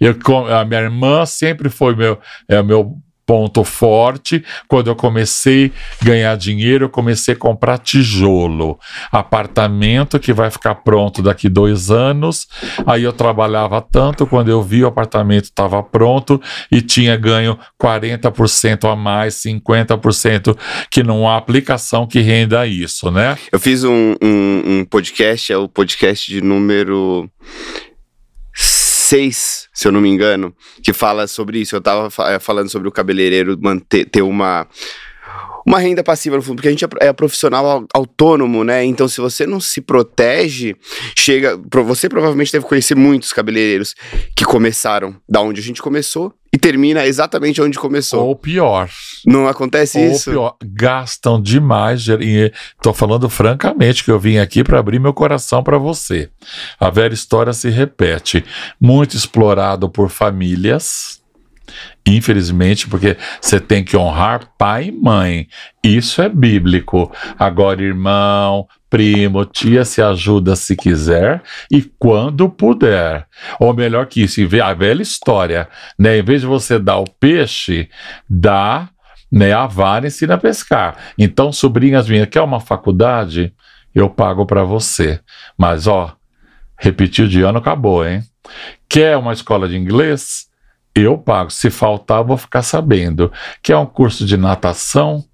Eu, a minha irmã sempre foi meu, é, meu ponto forte. Quando eu comecei a ganhar dinheiro, eu comecei a comprar tijolo, apartamento que vai ficar pronto daqui dois anos. Aí eu trabalhava tanto, quando eu vi o apartamento estava pronto e tinha ganho 40% a mais, 50%, que não há aplicação que renda isso, né? Eu fiz um, um, um podcast, é o podcast de número. 6, se eu não me engano, que fala sobre isso. Eu estava eh, falando sobre o cabeleireiro manter, ter uma uma renda passiva no fundo, porque a gente é, é profissional autônomo, né? Então, se você não se protege, chega. Você provavelmente deve conhecer muitos cabeleireiros que começaram da onde a gente começou e termina exatamente onde começou. Ou pior. Não acontece ou isso? Ou pior, gastam demais. Estou falando francamente que eu vim aqui para abrir meu coração para você. A velha história se repete. Muito explorado por famílias Infelizmente, porque você tem que honrar pai e mãe. Isso é bíblico. Agora, irmão, primo, tia, se ajuda se quiser e quando puder. Ou melhor que isso, a velha história, né? Em vez de você dar o peixe, dá né, a vara ensina a pescar. Então, sobrinhas minhas, quer uma faculdade? Eu pago para você. Mas, ó, repetiu de ano, acabou, hein? Quer uma escola de inglês? eu pago. Se faltar, vou ficar sabendo. Quer um curso de natação?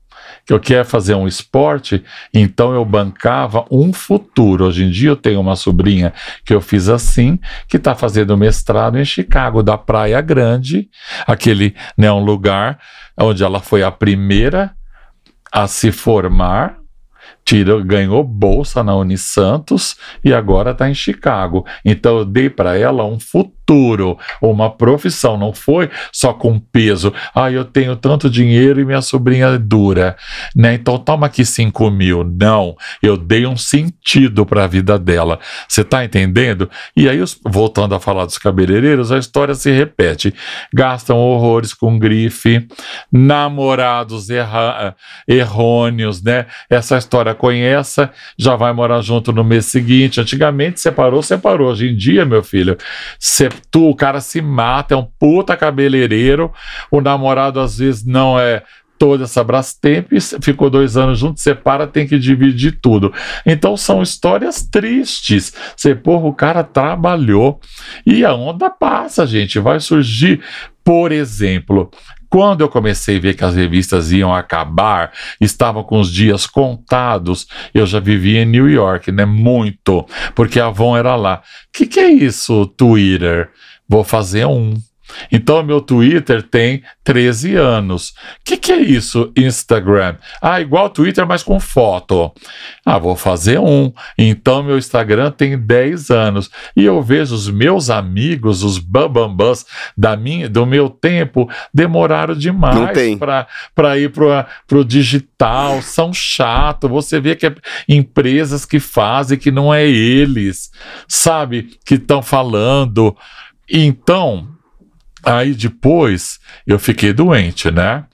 Que eu quero fazer um esporte, então eu bancava um futuro. Hoje em dia eu tenho uma sobrinha que eu fiz assim, que está fazendo mestrado em Chicago, da Praia Grande, aquele né, um lugar onde ela foi a primeira a se formar tirou, ganhou bolsa na Unisantos e agora está em Chicago. Então eu dei para ela um futuro futuro, uma profissão, não foi só com peso. Ah, eu tenho tanto dinheiro e minha sobrinha é dura, né? Então toma aqui 5 mil. Não, eu dei um sentido para a vida dela. Você está entendendo? E aí, voltando a falar dos cabeleireiros, a história se repete. Gastam horrores com grife, namorados erra, errôneos, né? Essa história conhece, já vai morar junto no mês seguinte. Antigamente separou, separou. Hoje em dia, meu filho, se tu, o cara se mata, é um puta cabeleireiro, o namorado às vezes não é toda essa Brastemp, ficou dois anos junto, separa, tem que dividir tudo. Então são histórias tristes. Você, porra, o cara trabalhou e a onda passa, gente. Vai surgir, por exemplo, quando eu comecei a ver que as revistas iam acabar, estavam com os dias contados, eu já vivia em New York, né? Muito, porque a Avon era lá. O que, que é isso, Twitter? Vou fazer um. Então, meu Twitter tem 13 anos. O que, que, é isso, Instagram? Ah, igual Twitter, mas com foto. Ah, vou fazer um. Então, meu Instagram tem 10 anos. E eu vejo os meus amigos, os bambambãs da minha, do meu tempo, demoraram demais para ir para o digital. São chato. Você vê que é empresas que fazem, que não é eles, sabe, que estão falando. Então, Aí depois eu fiquei doente, né?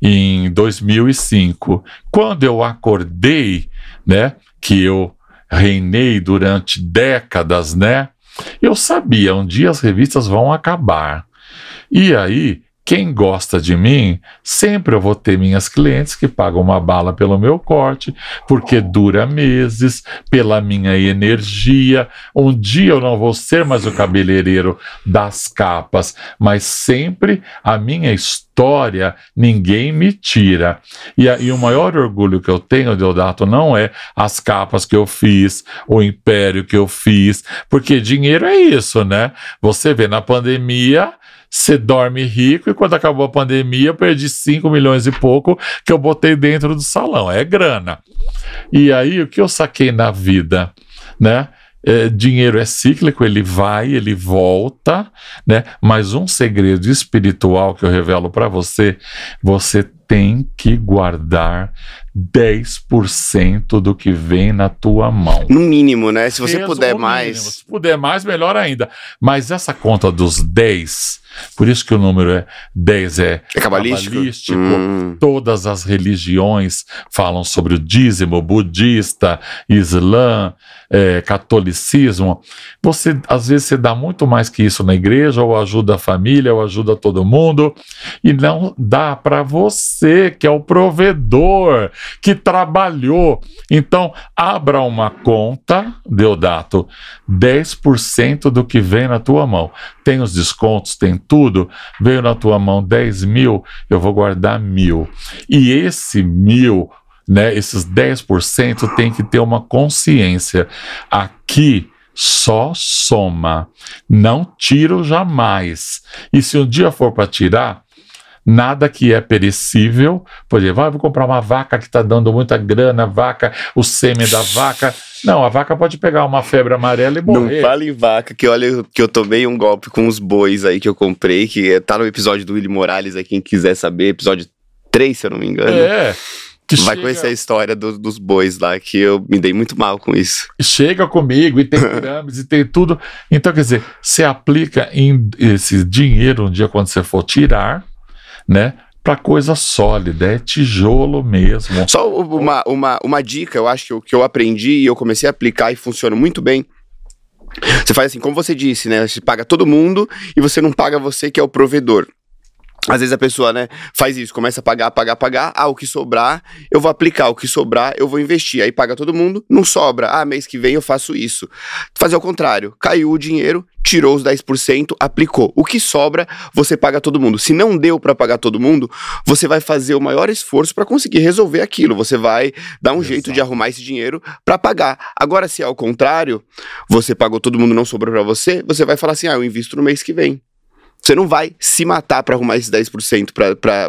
Em 2005. Quando eu acordei, né? Que eu reinei durante décadas, né? Eu sabia, um dia as revistas vão acabar. E aí quem gosta de mim, sempre eu vou ter minhas clientes que pagam uma bala pelo meu corte, porque dura meses, pela minha energia. Um dia eu não vou ser mais o cabeleireiro das capas, mas sempre a minha história ninguém me tira. E, e o maior orgulho que eu tenho, Deodato, não é as capas que eu fiz, o império que eu fiz, porque dinheiro é isso, né? Você vê na pandemia você dorme rico e quando acabou a pandemia eu perdi 5 milhões e pouco que eu botei dentro do salão. É grana. E aí o que eu saquei na vida, né? É, dinheiro é cíclico, ele vai, ele volta, né? Mas um segredo espiritual que eu revelo para você, você tem que guardar 10% do que vem na tua mão. No mínimo, né? Se você puder mais. Mínimo. Se puder mais, melhor ainda. Mas essa conta dos 10, por isso que o número é 10 é, é cabalístico. cabalístico. Hum. Todas as religiões falam sobre o dízimo, budista, islã, é, catolicismo. Você, às vezes, você dá muito mais que isso na igreja, ou ajuda a família, ou ajuda todo mundo, e não dá para você, que é o provedor, que trabalhou. Então, abra uma conta, Deodato, 10% do que vem na tua mão. Tem os descontos, tem tudo, veio na tua mão 10 mil, eu vou guardar mil. E esse mil, né, esses 10% tem que ter uma consciência. Aqui só soma, não tiro jamais. E se um dia for para tirar, nada que é perecível, por exemplo, ah, vou comprar uma vaca que está dando muita grana, vaca, o sêmen da vaca não, a vaca pode pegar uma febre amarela e morrer. Não fale em vaca, que olha que eu tomei um golpe com os bois aí que eu comprei, que é, tá no episódio do Willi Morales, aí quem quiser saber, episódio 3, se eu não me engano. É. Vai chega... conhecer a história do, dos bois lá, que eu me dei muito mal com isso. Chega comigo e tem pirâmides e tem tudo. Então, quer dizer, você aplica esse dinheiro um dia quando você for tirar, né? para coisa sólida, é tijolo mesmo. Só uma, uma, uma dica, eu acho que eu, que eu aprendi e eu comecei a aplicar e funciona muito bem. Você faz assim, como você disse, né? Você paga todo mundo e você não paga você que é o provedor. Às vezes a pessoa, né, faz isso, começa a pagar, pagar, pagar. Ah, o que sobrar, eu vou aplicar. O que sobrar, eu vou investir. Aí paga todo mundo, não sobra. Ah, mês que vem eu faço isso. Fazer o contrário. Caiu o dinheiro, tirou os 10%, aplicou. O que sobra, você paga todo mundo. Se não deu para pagar todo mundo, você vai fazer o maior esforço para conseguir resolver aquilo. Você vai dar um Exato. jeito de arrumar esse dinheiro para pagar. Agora, se é ao contrário, você pagou todo mundo, não sobrou para você, você vai falar assim: ah, eu invisto no mês que vem. Você não vai se matar para arrumar esses 10%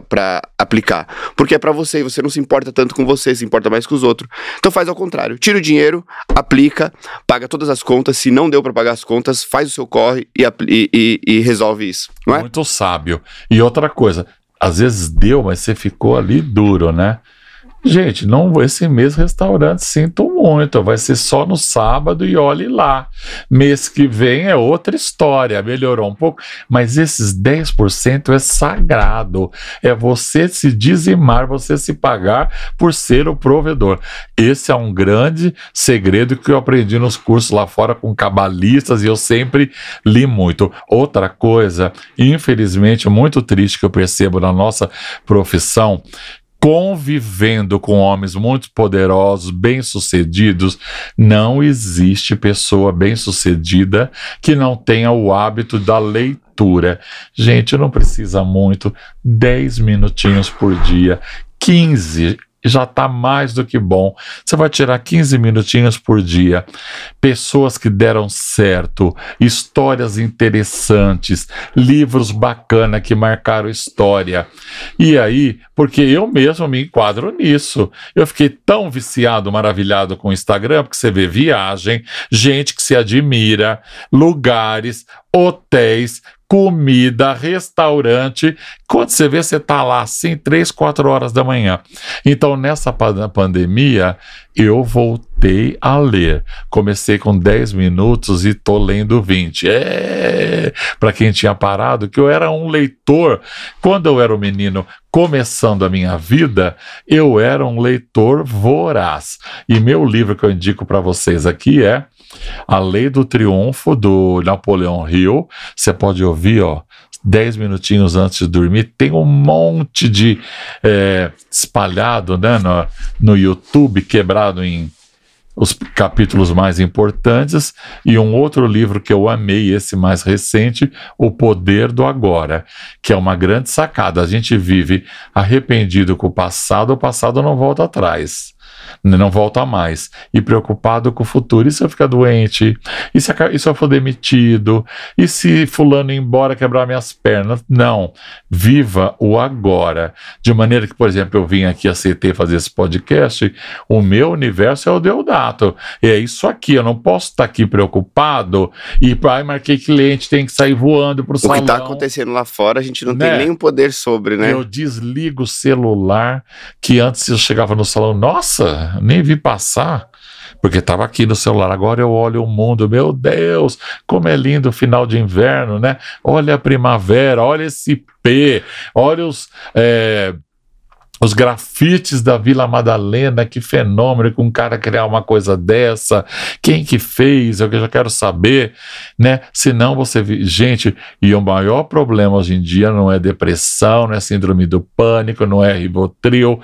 para aplicar. Porque é para você e você não se importa tanto com você, se importa mais com os outros. Então faz ao contrário. Tira o dinheiro, aplica, paga todas as contas. Se não deu para pagar as contas, faz o seu corre e, e, e, e resolve isso. Não é? Muito sábio. E outra coisa, às vezes deu, mas você ficou ali duro, né? Gente, não esse mês restaurante sinto muito, vai ser só no sábado e olhe lá. Mês que vem é outra história, melhorou um pouco, mas esses 10% é sagrado. É você se dizimar, você se pagar por ser o provedor. Esse é um grande segredo que eu aprendi nos cursos lá fora com cabalistas e eu sempre li muito. Outra coisa, infelizmente, muito triste que eu percebo na nossa profissão, convivendo com homens muito poderosos, bem-sucedidos, não existe pessoa bem-sucedida que não tenha o hábito da leitura. Gente, não precisa muito, 10 minutinhos por dia, 15 já está mais do que bom. Você vai tirar 15 minutinhos por dia. Pessoas que deram certo, histórias interessantes, livros bacana que marcaram história. E aí, porque eu mesmo me enquadro nisso. Eu fiquei tão viciado, maravilhado com o Instagram, porque você vê viagem, gente que se admira, lugares, hotéis, comida, restaurante. Quando você vê, você está lá assim, três, quatro horas da manhã. Então, nessa pandemia, eu voltei a ler. Comecei com 10 minutos e tô lendo 20. É, para quem tinha parado, que eu era um leitor. Quando eu era um menino começando a minha vida, eu era um leitor voraz. E meu livro que eu indico para vocês aqui é a Lei do Triunfo do Napoleão Hill, você pode ouvir, ó, 10 minutinhos antes de dormir, tem um monte de é, espalhado né, no, no YouTube, quebrado em os capítulos mais importantes e um outro livro que eu amei, esse mais recente, O Poder do Agora, que é uma grande sacada. A gente vive arrependido com o passado, o passado não volta atrás. Né, não volta mais. E preocupado com o futuro. E se eu ficar doente? E se, e se eu for demitido? E se fulano ir embora quebrar minhas pernas? Não. Viva o agora. De maneira que, por exemplo, eu vim aqui aceitei fazer esse podcast, o meu universo é o Deodato. É isso aqui. Eu não posso estar aqui preocupado e, ai, marquei cliente, tem que sair voando para o salão. O que está acontecendo lá fora, a gente não né? tem nenhum poder sobre, né? Eu desligo o celular que antes eu chegava no salão, nossa, nem vi passar, porque estava aqui no celular. Agora eu olho o mundo, meu Deus, como é lindo o final de inverno, né? Olha a primavera, olha esse P, olha os. É os grafites da Vila Madalena, que fenômeno que um cara criar uma coisa dessa, quem que fez, eu já quero saber, né? Senão você, gente, e o maior problema hoje em dia não é depressão, não é síndrome do pânico, não é ribotril,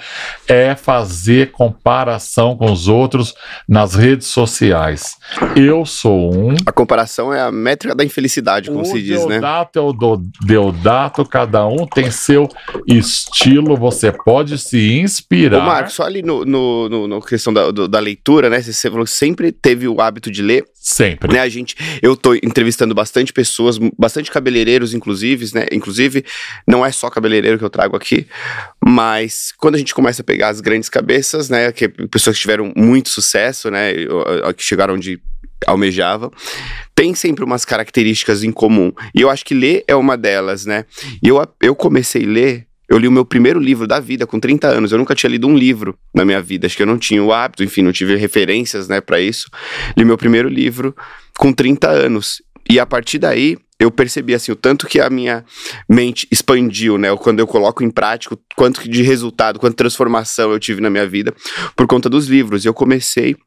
é fazer comparação com os outros nas redes sociais. Eu sou um. A comparação é a métrica da infelicidade, como se diz, né? O Deodato é o Deodato, cada um tem seu estilo, você pode pode se inspirar. Ô, Marcos, só ali no, no, no, no questão da, do, da leitura, né? Você falou que sempre teve o hábito de ler. Sempre. Né, a gente, eu tô entrevistando bastante pessoas, bastante cabeleireiros, inclusive, né? Inclusive, não é só cabeleireiro que eu trago aqui, mas quando a gente começa a pegar as grandes cabeças, né? Que pessoas que tiveram muito sucesso, né? Que chegaram onde almejavam, tem sempre umas características em comum. E eu acho que ler é uma delas, né? E eu, eu comecei a ler eu li o meu primeiro livro da vida com 30 anos. Eu nunca tinha lido um livro na minha vida. Acho que eu não tinha o hábito, enfim, não tive referências, né, para isso. Li meu primeiro livro com 30 anos. E a partir daí, eu percebi assim o tanto que a minha mente expandiu, né? Quando eu coloco em prática, quanto de resultado, quanto transformação eu tive na minha vida por conta dos livros. E Eu comecei a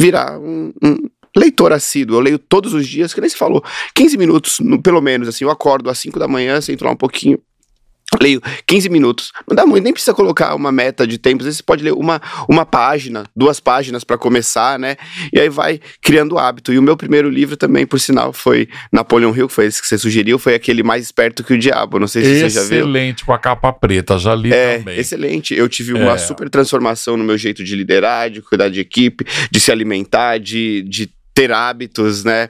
virar um, um leitor assíduo. Eu leio todos os dias, que nem se falou, 15 minutos, no, pelo menos, assim, eu acordo às 5 da manhã, sento lá um pouquinho, leio 15 minutos. Não dá muito, nem precisa colocar uma meta de tempo. Às vezes você pode ler uma, uma página, duas páginas para começar, né? E aí vai criando hábito. E o meu primeiro livro também, por sinal, foi Napoleon Hill, que foi esse que você sugeriu, foi aquele Mais Esperto que o Diabo. Não sei se excelente, você já viu. Excelente, com a capa preta, já li é, também. Excelente. Eu tive uma é. super transformação no meu jeito de liderar, de cuidar de equipe, de se alimentar, de, de ter hábitos, né?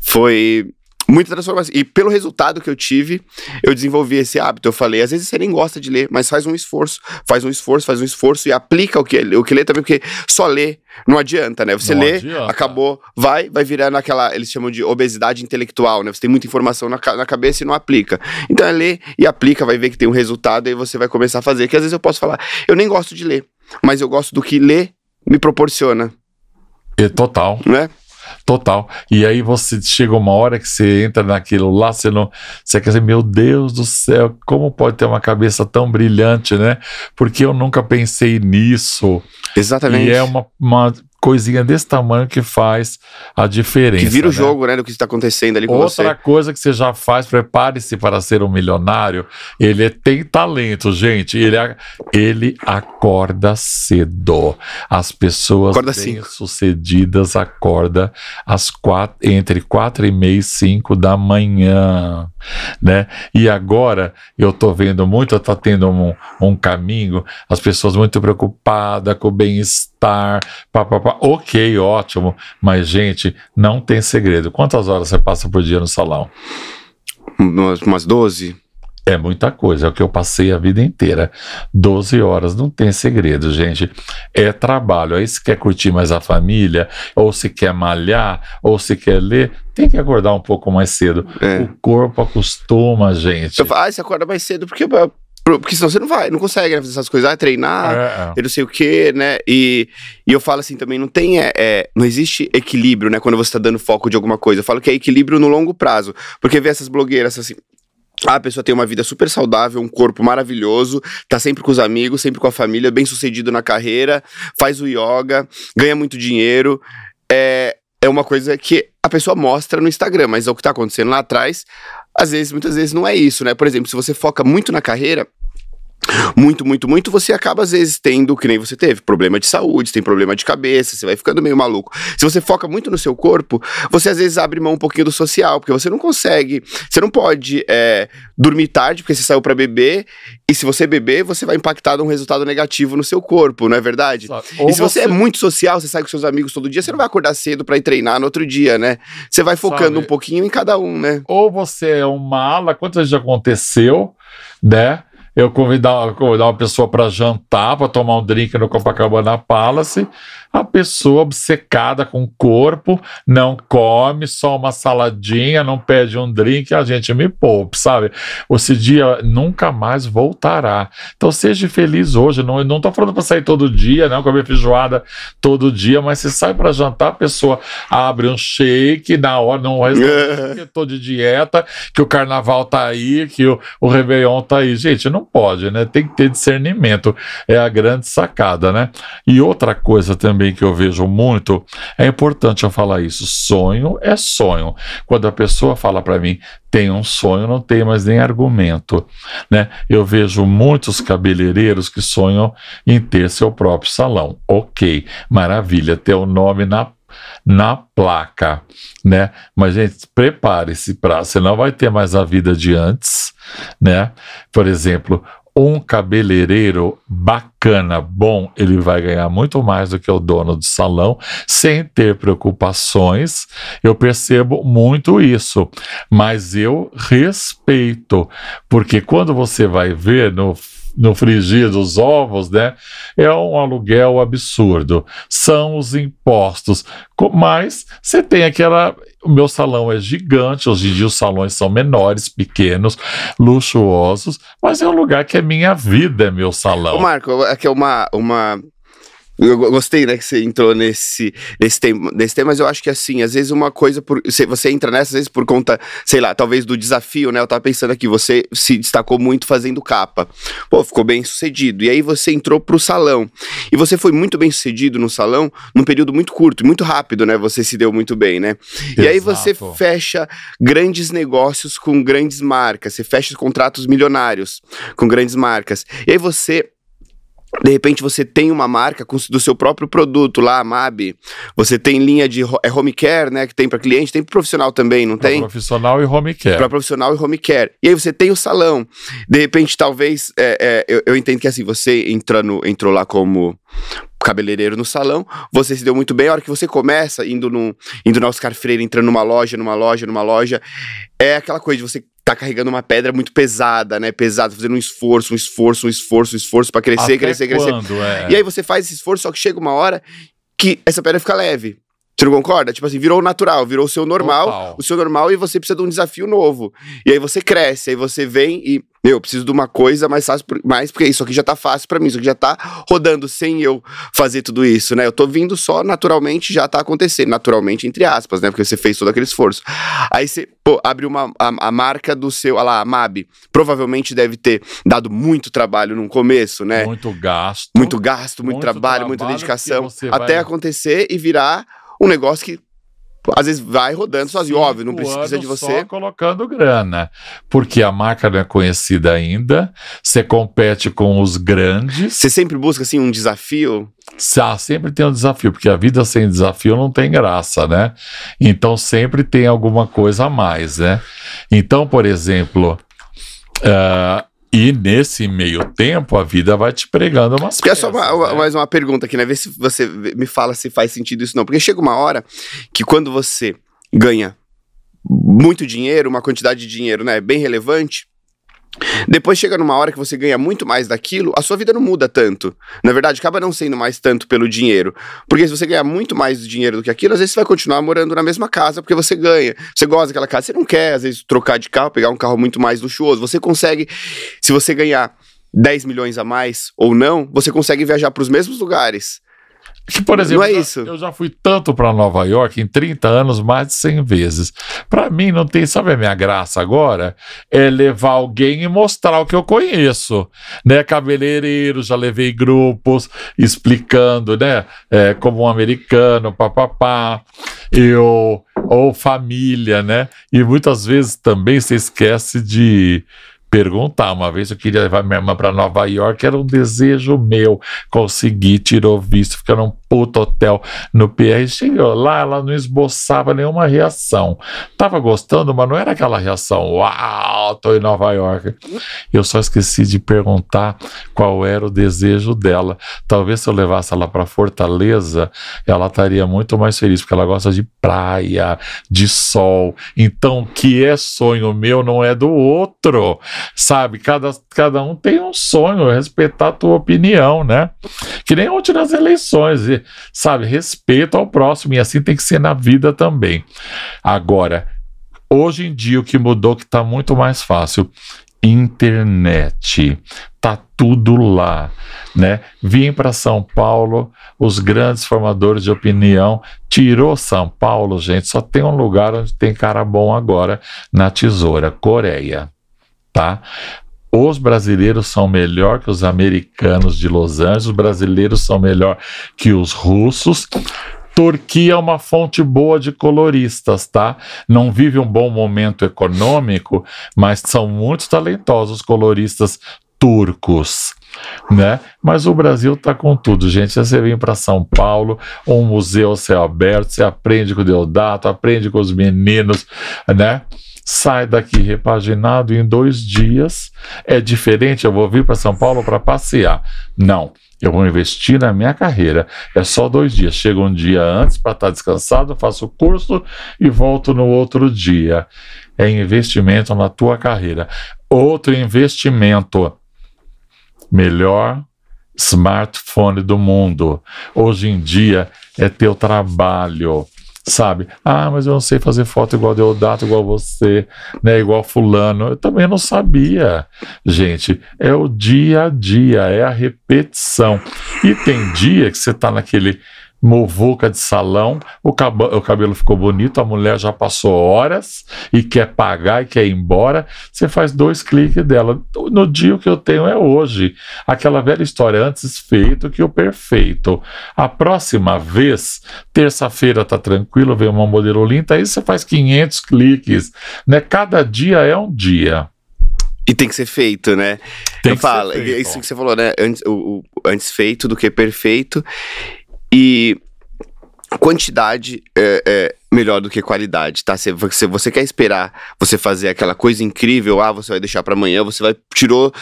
Foi Muita transformação. E pelo resultado que eu tive, eu desenvolvi esse hábito. Eu falei, às vezes você nem gosta de ler, mas faz um esforço, faz um esforço, faz um esforço e aplica o que, o que lê também, porque só ler não adianta, né? Você não lê, adianta. acabou, vai, vai virar naquela, eles chamam de obesidade intelectual, né? Você tem muita informação na, na cabeça e não aplica. Então é ler e aplica, vai ver que tem um resultado e você vai começar a fazer. Que às vezes eu posso falar, eu nem gosto de ler, mas eu gosto do que ler me proporciona. E é, total. Né? Total. E aí você chega uma hora que você entra naquilo lá, você não. Você quer dizer, meu Deus do céu, como pode ter uma cabeça tão brilhante, né? Porque eu nunca pensei nisso. Exatamente. E é uma, uma coisinha desse tamanho que faz a diferença. Que vira né? o jogo, né, do que está acontecendo ali com Outra você. Outra coisa que você já faz, prepare-se para ser um milionário, ele é, tem talento, gente, ele, ele acorda cedo. As pessoas bem-sucedidas acorda às quatro, entre quatro e meia e cinco da manhã, né? E agora, eu tô vendo muito, tá tendo um, um caminho, as pessoas muito preocupadas com o bem-estar, jantar, pá, pá, pá. ok, ótimo, mas gente, não tem segredo. Quantas horas você passa por dia no salão? Umas, umas 12. É muita coisa, é o que eu passei a vida inteira. 12 horas, não tem segredo, gente. É trabalho. Aí se quer curtir mais a família, ou se quer malhar, ou se quer ler, tem que acordar um pouco mais cedo. É. O corpo acostuma, gente. Ah, você acorda mais cedo porque porque senão você não vai, não consegue né, fazer essas coisas, ah, é treinar, é, é. eu não sei o quê, né? E, e eu falo assim também, não tem. É, é, não existe equilíbrio, né? Quando você tá dando foco de alguma coisa. Eu falo que é equilíbrio no longo prazo. Porque ver essas blogueiras assim. Ah, a pessoa tem uma vida super saudável, um corpo maravilhoso, tá sempre com os amigos, sempre com a família, bem sucedido na carreira, faz o yoga, ganha muito dinheiro. É, é uma coisa que a pessoa mostra no Instagram, mas é o que tá acontecendo lá atrás, às vezes, muitas vezes não é isso, né? Por exemplo, se você foca muito na carreira, muito, muito, muito, você acaba às vezes tendo, que nem você teve, problema de saúde, tem problema de cabeça, você vai ficando meio maluco. Se você foca muito no seu corpo, você às vezes abre mão um pouquinho do social, porque você não consegue, você não pode é, dormir tarde porque você saiu para beber, e se você beber, você vai impactar num resultado negativo no seu corpo, não é verdade? Ou e se você, é você, é muito social, você sai com seus amigos todo dia, você não vai acordar cedo para ir treinar no outro dia, né? Você vai focando Sabe, um pouquinho em cada um, né? Ou você é um mala, quantas vezes já aconteceu, né? eu convidar, convidar uma pessoa para jantar, para tomar um drink no Copacabana Palace, a pessoa obcecada com o corpo não come só uma saladinha, não pede um drink, a gente me poupe, sabe? Esse dia nunca mais voltará. Então seja feliz hoje. Não, não falando para sair todo dia, não comer feijoada todo dia, mas se sai para jantar, a pessoa abre um shake na hora, não restaurante, porque é. eu tô de dieta, que o carnaval tá aí, que o, o Réveillon tá aí. Gente, não pode, né? Tem que ter discernimento. É a grande sacada, né? E outra coisa também também que eu vejo muito, é importante eu falar isso. Sonho é sonho. Quando a pessoa fala para mim, tem um sonho, não tem mais nem argumento. Né? Eu vejo muitos cabeleireiros que sonham em ter seu próprio salão. Ok, maravilha, ter o nome na na placa, né? Mas gente, prepare-se para, você não vai ter mais a vida de antes, né? Por exemplo, um cabeleireiro bacana, bom, ele vai ganhar muito mais do que o dono do salão, sem ter preocupações. Eu percebo muito isso, mas eu respeito, porque quando você vai ver no no frigir dos ovos, né? É um aluguel absurdo. São os impostos. Mas você tem aquela o meu salão é gigante, hoje em dia os salões são menores, pequenos, luxuosos, mas é um lugar que é minha vida, é meu salão. Ô Marco, aqui é uma, uma eu gostei, né, que você entrou nesse, nesse, tema, nesse tema, mas eu acho que assim, às vezes uma coisa, por, você entra nessa, às vezes por conta, sei lá, talvez do desafio, né? Eu tava pensando aqui, você se destacou muito fazendo capa. Pô, ficou bem sucedido. E aí você entrou pro salão. E você foi muito bem sucedido no salão num período muito curto, muito rápido, né? Você se deu muito bem, né? Exato. E aí você fecha grandes negócios com grandes marcas, você fecha contratos milionários com grandes marcas. E aí você de repente você tem uma marca do seu próprio produto lá, a MAB. Você tem linha de é home care, né? Que tem para cliente, tem para profissional também, não pra tem? profissional e home care. Para profissional e home care. E aí você tem o salão. De repente, talvez, é, é, eu, eu, entendo que assim, você entrando, entrou lá como cabeleireiro no salão, você se deu muito bem. A hora que você começa indo no, indo no Oscar Freire, entrando numa loja, numa loja, numa loja, é aquela coisa de você tá carregando uma pedra muito pesada, né? Pesada, fazendo um esforço, um esforço, um esforço, um esforço para crescer, Até crescer, quando, crescer. É? E aí você faz esse esforço, só que chega uma hora que essa pedra fica leve. Você não concorda? Tipo assim, virou o natural, virou o seu normal, Total. o seu normal e você precisa de um desafio novo. E aí você cresce, aí você vem e, meu, preciso de uma coisa mais fácil, mais, porque isso aqui já tá fácil para mim, isso aqui já tá rodando sem eu fazer tudo isso, né? Eu tô vindo só naturalmente, já tá acontecendo, naturalmente, entre aspas, né? Porque você fez todo aquele esforço. Aí você, pô, abre uma, a, a marca do seu, olha lá, a MAB, provavelmente deve ter dado muito trabalho no começo, né? Muito gasto. Muito gasto, muito, muito trabalho, trabalho, muita dedicação, até acontecer e virar um negócio que às vezes vai rodando sozinho, óbvio, não precisa de você. Só colocando grana, porque a marca não é conhecida ainda, você compete com os grandes. Você sempre busca assim um desafio? Ah, sempre tem um desafio, porque a vida sem desafio não tem graça, né? Então sempre tem alguma coisa a mais, né? Então, por exemplo, uh, e nesse meio tempo, a vida vai te pregando umas Porque peças, só uma, né? mais uma pergunta aqui, né? Ver se você me fala se faz sentido isso não. Porque chega uma hora que quando você ganha muito dinheiro, uma quantidade de dinheiro, né, bem relevante, depois chega numa hora que você ganha muito mais daquilo, a sua vida não muda tanto. Na verdade, acaba não sendo mais tanto pelo dinheiro. Porque se você ganhar muito mais dinheiro do que aquilo, às vezes você vai continuar morando na mesma casa, porque você ganha. Você gosta daquela casa, você não quer, às vezes, trocar de carro, pegar um carro muito mais luxuoso. Você consegue, se você ganhar 10 milhões a mais ou não, você consegue viajar para os mesmos lugares que, por é exemplo, é eu já fui tanto para Nova York em 30 anos, mais de 100 vezes. Para mim, não tem. Sabe a minha graça agora? É levar alguém e mostrar o que eu conheço. Né? Cabeleireiro, já levei grupos explicando, né? É, como um americano, papapá. Eu. Ou família, né? E muitas vezes também se esquece de perguntar. Uma vez eu queria levar minha irmã para Nova York, era um desejo meu. Consegui, tirou visto, ficar num puto hotel no PR. Chegou lá, ela não esboçava nenhuma reação. Tava gostando, mas não era aquela reação, uau, tô em Nova York. Eu só esqueci de perguntar qual era o desejo dela. Talvez se eu levasse ela para Fortaleza, ela estaria muito mais feliz, porque ela gosta de praia, de sol. Então, o que é sonho meu não é do outro sabe? Cada, cada um tem um sonho, respeitar a tua opinião, né? Que nem ontem nas eleições, sabe? Respeito ao próximo, e assim tem que ser na vida também. Agora, hoje em dia, o que mudou, que está muito mais fácil, internet. Tá tudo lá, né? Vim para São Paulo, os grandes formadores de opinião tirou São Paulo, gente, só tem um lugar onde tem cara bom agora, na Tesoura, Coreia tá? Os brasileiros são melhor que os americanos de Los Angeles, os brasileiros são melhor que os russos. Turquia é uma fonte boa de coloristas, tá? Não vive um bom momento econômico, mas são muito talentosos coloristas turcos, né? Mas o Brasil tá com tudo, gente. Você vem para São Paulo, um museu a céu aberto, você aprende com o Deodato, aprende com os meninos, né? sai daqui repaginado em dois dias. É diferente, eu vou vir para São Paulo para passear. Não. Eu vou investir na minha carreira. É só dois dias. Chego um dia antes para estar tá descansado, faço o curso e volto no outro dia. É investimento na tua carreira. Outro investimento. Melhor smartphone do mundo. Hoje em dia é teu trabalho sabe? Ah, mas eu não sei fazer foto igual Deodato, igual você, né? Igual fulano. Eu também não sabia, gente. É o dia a dia, é a repetição. E tem dia que você está naquele movuca de salão, o, o cabelo ficou bonito, a mulher já passou horas e quer pagar e quer ir embora. Você faz dois cliques dela. No dia que eu tenho é hoje. Aquela velha história, antes feito que o perfeito. A próxima vez, terça-feira tá tranquilo, vem uma modelo linda, aí você faz 500 cliques. Né? Cada dia é um dia. E tem que ser feito, né? Tem eu que falo, ser feito. isso que você falou, né? Antes, o, o, antes feito do que perfeito. E quantidade é, é, melhor do que qualidade, tá? Se você, você quer esperar você fazer aquela coisa incrível, ah, você vai deixar para amanhã, você vai tirou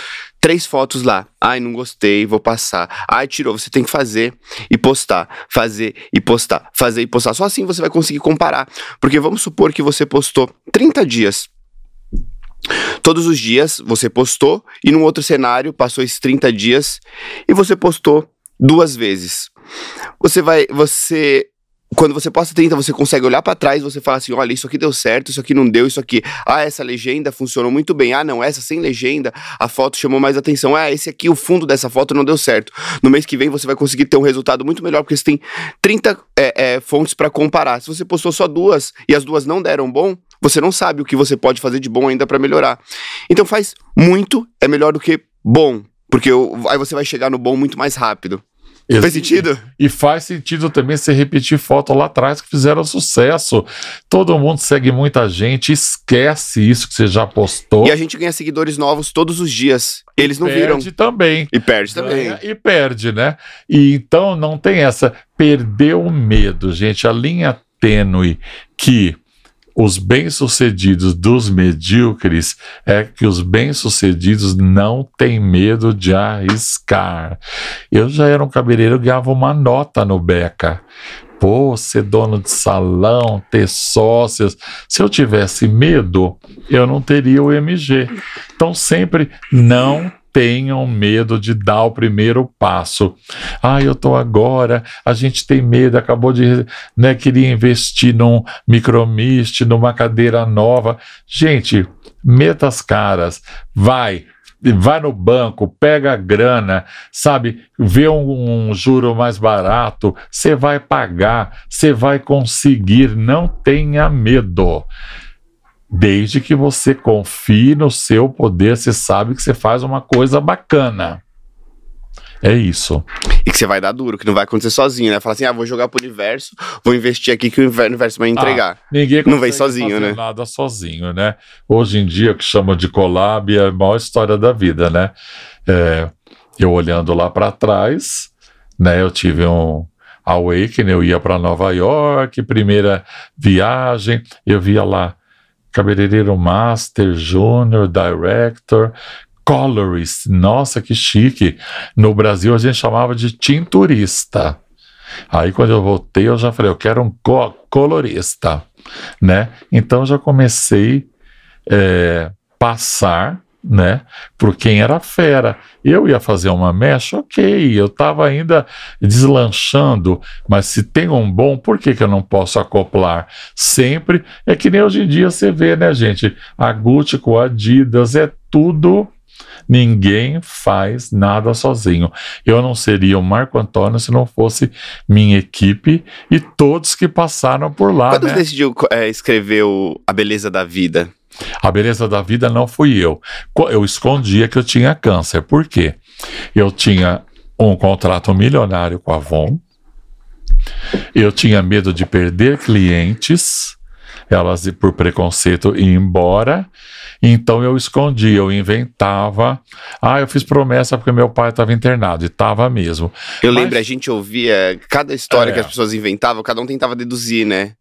três fotos lá. Ai, não gostei, vou passar. Ai, tirou, você tem que fazer e postar, fazer e postar, fazer e postar. Só assim você vai conseguir comparar. Porque vamos supor que você postou 30 dias Todos os dias você postou e num outro cenário passou esses 30 dias e você postou duas vezes. Você vai. Você. Quando você posta 30, você consegue olhar para trás, você fala assim: olha, isso aqui deu certo, isso aqui não deu, isso aqui. Ah, essa legenda funcionou muito bem. Ah, não, essa sem legenda, a foto chamou mais atenção. Ah, esse aqui, o fundo dessa foto não deu certo. No mês que vem você vai conseguir ter um resultado muito melhor, porque você tem 30 é, é, fontes para comparar. Se você postou só duas e as duas não deram bom, você não sabe o que você pode fazer de bom ainda para melhorar. Então faz muito, é melhor do que bom, porque aí você vai chegar no bom muito mais rápido. Existe. Faz sentido? E faz sentido também se repetir foto lá atrás que fizeram sucesso. Todo mundo segue muita gente, esquece isso que você já postou. E a gente ganha seguidores novos todos os dias. E Eles não viram. Perde também. E perde também. Ganha e perde, né? E então não tem essa. Perdeu o medo, gente. A linha tênue que os bem-sucedidos dos medíocres é que os bem-sucedidos não têm medo de arriscar. Eu já era um cabeleireiro, ganhava uma nota no Beca. Pô, ser dono de salão, ter sócios. Se eu tivesse medo, eu não teria o MG. Então, sempre não tenham medo de dar o primeiro passo. Ah, eu estou agora, a gente tem medo, acabou de, né, queria investir num micromist, numa cadeira nova. Gente, meta as caras, vai, vai no banco, pega a grana, sabe? Vê um, um juro mais barato, você vai pagar, você vai conseguir, não tenha medo. Desde que você confie no seu poder, você sabe que você faz uma coisa bacana. É isso. E que você vai dar duro, que não vai acontecer sozinho, né? Falar assim, ah, vou jogar pro universo, vou investir aqui que o universo vai ah, entregar. Ah, ninguém não vem sozinho, né? Nada sozinho, né? Hoje em dia, o que chama de collab é a maior história da vida, né? É, eu olhando lá para trás, né? Eu tive um awakening, eu ia para Nova York, primeira viagem, eu via lá cabeleireiro master, junior, director, colorist. Nossa, que chique! No Brasil a gente chamava de tinturista. Aí quando eu voltei, eu já falei, eu quero um co colorista, né? Então já comecei é, passar né? Por quem era fera. Eu ia fazer uma mecha, ok, eu estava ainda deslanchando, mas se tem um bom, por que, que eu não posso acoplar sempre? É que nem hoje em dia você vê, né, gente? A Gucci com Adidas é tudo. Ninguém faz nada sozinho. Eu não seria o Marco Antônio se não fosse minha equipe e todos que passaram por lá. Quando né? decidiu é, escrever o A Beleza da Vida? A beleza da vida não fui eu. Eu escondia que eu tinha câncer. Por quê? Eu tinha um contrato milionário com a Avon. Eu tinha medo de perder clientes, elas por preconceito ir embora. Então eu escondia, eu inventava. Ah, eu fiz promessa porque meu pai estava internado e estava mesmo. Eu Mas... lembro, a gente ouvia cada história é. que as pessoas inventavam, cada um tentava deduzir, né?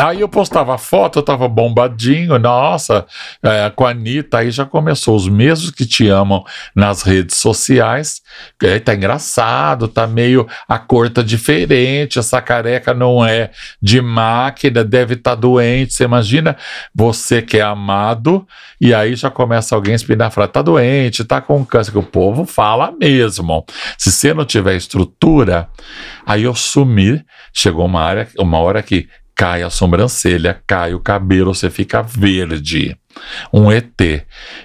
Aí eu postava a foto, eu tava bombadinho, nossa, é, com a Anitta, aí já começou. Os mesmos que te amam nas redes sociais, é, tá engraçado, tá meio. A cor tá diferente, essa careca não é de máquina, deve estar tá doente. Você imagina você que é amado, e aí já começa alguém espinar e tá doente, tá com câncer, que o povo fala mesmo. Se você não tiver estrutura, aí eu sumi. Chegou uma, área, uma hora que cai a sobrancelha, cai o cabelo, você fica verde. Um ET.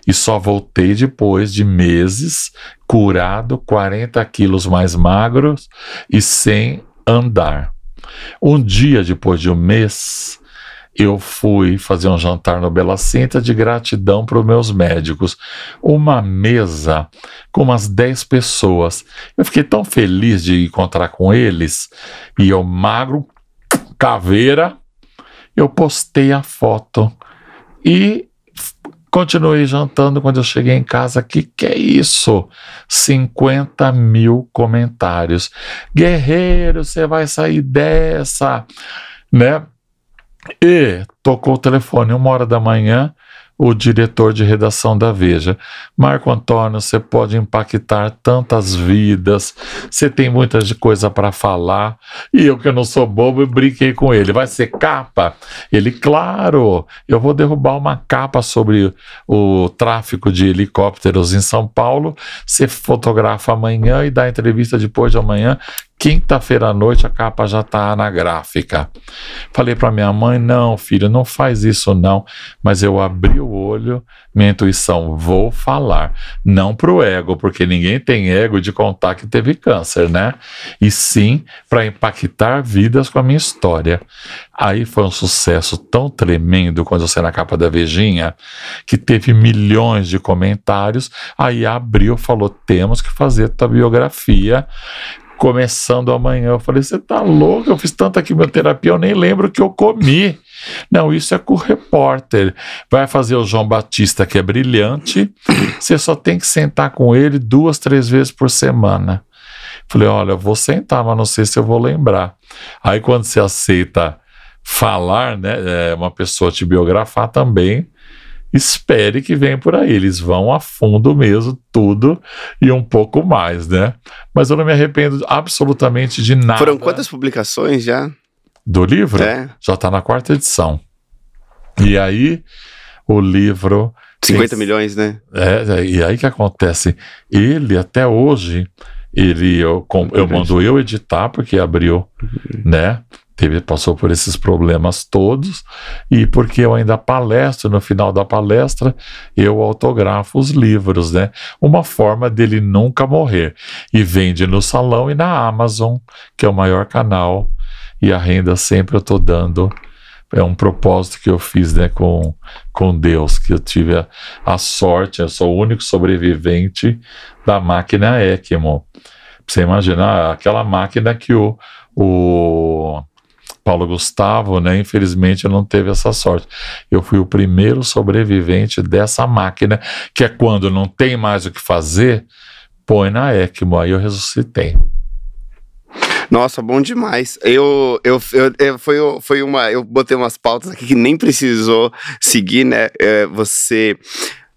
E só voltei depois de meses, curado, 40 quilos mais magros e sem andar. Um dia depois de um mês, eu fui fazer um jantar no Bela Cinta de gratidão para os meus médicos. Uma mesa com umas 10 pessoas. Eu fiquei tão feliz de encontrar com eles e eu magro, caveira, eu postei a foto e continuei jantando quando eu cheguei em casa. Que que é isso? 50 mil comentários. Guerreiro, você vai sair dessa, né? E tocou o telefone uma hora da manhã o diretor de redação da Veja. Marco Antônio, você pode impactar tantas vidas, você tem muita coisa para falar. E eu, que não sou bobo, brinquei com ele. Vai ser capa? Ele, claro, eu vou derrubar uma capa sobre o tráfico de helicópteros em São Paulo. Você fotografa amanhã e dá entrevista depois de amanhã, Quinta-feira à noite a capa já está na gráfica. Falei para minha mãe: não, filho, não faz isso não. Mas eu abri o olho, minha intuição, vou falar. Não para o ego, porque ninguém tem ego de contar que teve câncer, né? E sim para impactar vidas com a minha história. Aí foi um sucesso tão tremendo quando eu saí na capa da Vejinha, que teve milhões de comentários. Aí abriu, falou: temos que fazer tua biografia começando amanhã. Eu falei, você tá louco? Eu fiz tanta quimioterapia, eu nem lembro o que eu comi. Não, isso é com o repórter. Vai fazer o João Batista, que é brilhante. Você só tem que sentar com ele duas, três vezes por semana. Falei, olha, vou sentar, mas não sei se eu vou lembrar. Aí quando você aceita falar, né, é, uma pessoa te biografar também, espere que venha por aí. Eles vão a fundo mesmo, tudo e um pouco mais, né? Mas eu não me arrependo absolutamente de nada. Foram quantas publicações já? Do livro? É. Já está na quarta edição. E aí, o livro. 50 tem... milhões, né? É, é, e aí que acontece? Ele, até hoje, ele eu, com, eu mando eu editar porque abriu, uhum. né? teve, passou por esses problemas todos, e porque eu ainda palestro, no final da palestra, eu autografo os livros, né? Uma forma dele nunca morrer. E vende no salão e na Amazon, que é o maior canal, e a renda sempre eu estou dando. É um propósito que eu fiz né, com, com Deus, que eu tive a, a sorte, eu sou o único sobrevivente da máquina ECMO. Você imagina ah, aquela máquina que o, o Paulo Gustavo, né? Infelizmente não teve essa sorte. Eu fui o primeiro sobrevivente dessa máquina, que é quando não tem mais o que fazer, põe na ECMO, aí eu ressuscitei. Nossa, bom demais. Eu, eu, eu, eu, é, foi, foi uma. Eu botei umas pautas aqui que nem precisou seguir, né? É, você.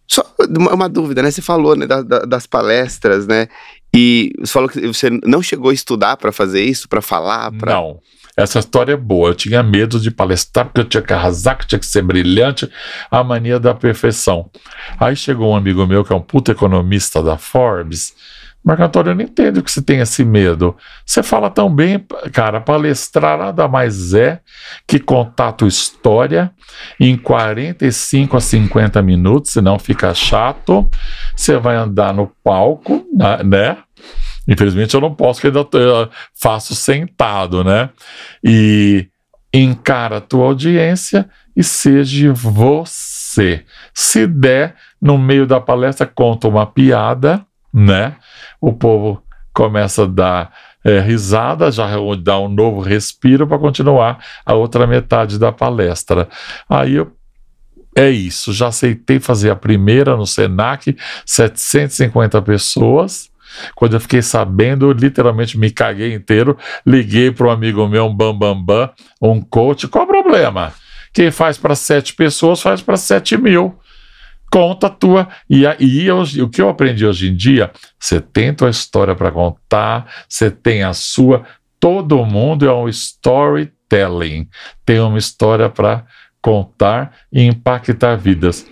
Só uma dúvida, né? Você falou né, da, da, das palestras, né? E você falou que você não chegou a estudar para fazer isso, para falar? Pra... Não, essa história é boa. Eu tinha medo de palestrar porque eu tinha que arrasar, que tinha que ser brilhante, a mania da perfeição. Aí chegou um amigo meu que é um puta economista da Forbes. Marco Antônio, eu não entendo que você tem esse medo. Você fala tão bem, cara, palestrar nada mais é que contar tua história em 45 a 50 minutos, senão fica chato. Você vai andar no palco, né? Infelizmente eu não posso, porque ainda faço sentado, né? E encara a tua audiência e seja você. Se der, no meio da palestra, conta uma piada, né? O povo começa a dar é, risada, já dá um novo respiro para continuar a outra metade da palestra. Aí eu é isso, já aceitei fazer a primeira no Senac, 750 pessoas quando eu fiquei sabendo, literalmente me caguei inteiro. Liguei para um amigo meu, um bambambam, bam, bam, um coach. Qual o problema? Quem faz para sete pessoas faz para sete mil. Conta tua. E aí, o que eu aprendi hoje em dia, você tem tua história para contar, você tem a sua. Todo mundo é um storytelling. Tem uma história para contar e impactar vidas.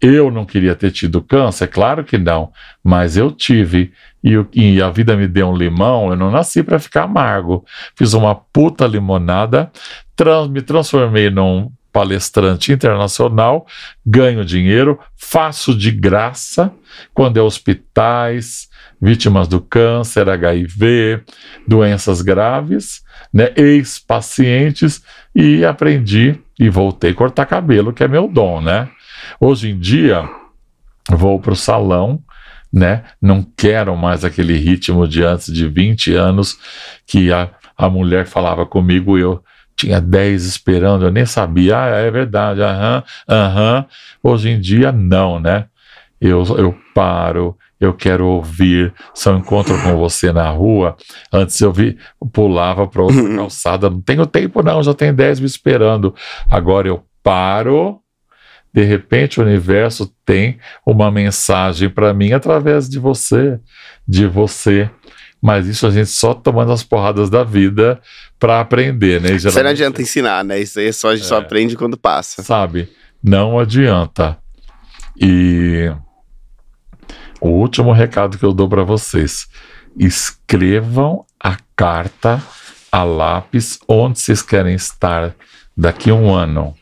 Eu não queria ter tido câncer? Claro que não, mas eu tive. E, e a vida me deu um limão, eu não nasci para ficar amargo. Fiz uma puta limonada, trans, me transformei num palestrante internacional, ganho dinheiro, faço de graça quando é hospitais, vítimas do câncer, HIV, doenças graves, né, ex-pacientes e aprendi e voltei a cortar cabelo, que é meu dom, né? Hoje em dia, vou para o salão, né? Não quero mais aquele ritmo de antes de 20 anos que a, a mulher falava comigo e eu tinha 10 esperando, eu nem sabia, ah, é verdade, aham, aham. Hoje em dia, não, né? Eu, eu paro, eu quero ouvir. Se eu encontro com você na rua, antes eu vi, eu pulava para outra calçada, não tenho tempo não, já tem 10 me esperando. Agora eu paro, de repente, o universo tem uma mensagem para mim através de você, de você. Mas isso a gente só tomando as porradas da vida para aprender, né? geralmente... Você não adianta ensinar, né? Isso aí é só, a gente é. só aprende quando passa. Sabe? Não adianta. E o último recado que eu dou para vocês: escrevam a carta a lápis onde vocês querem estar daqui a um ano,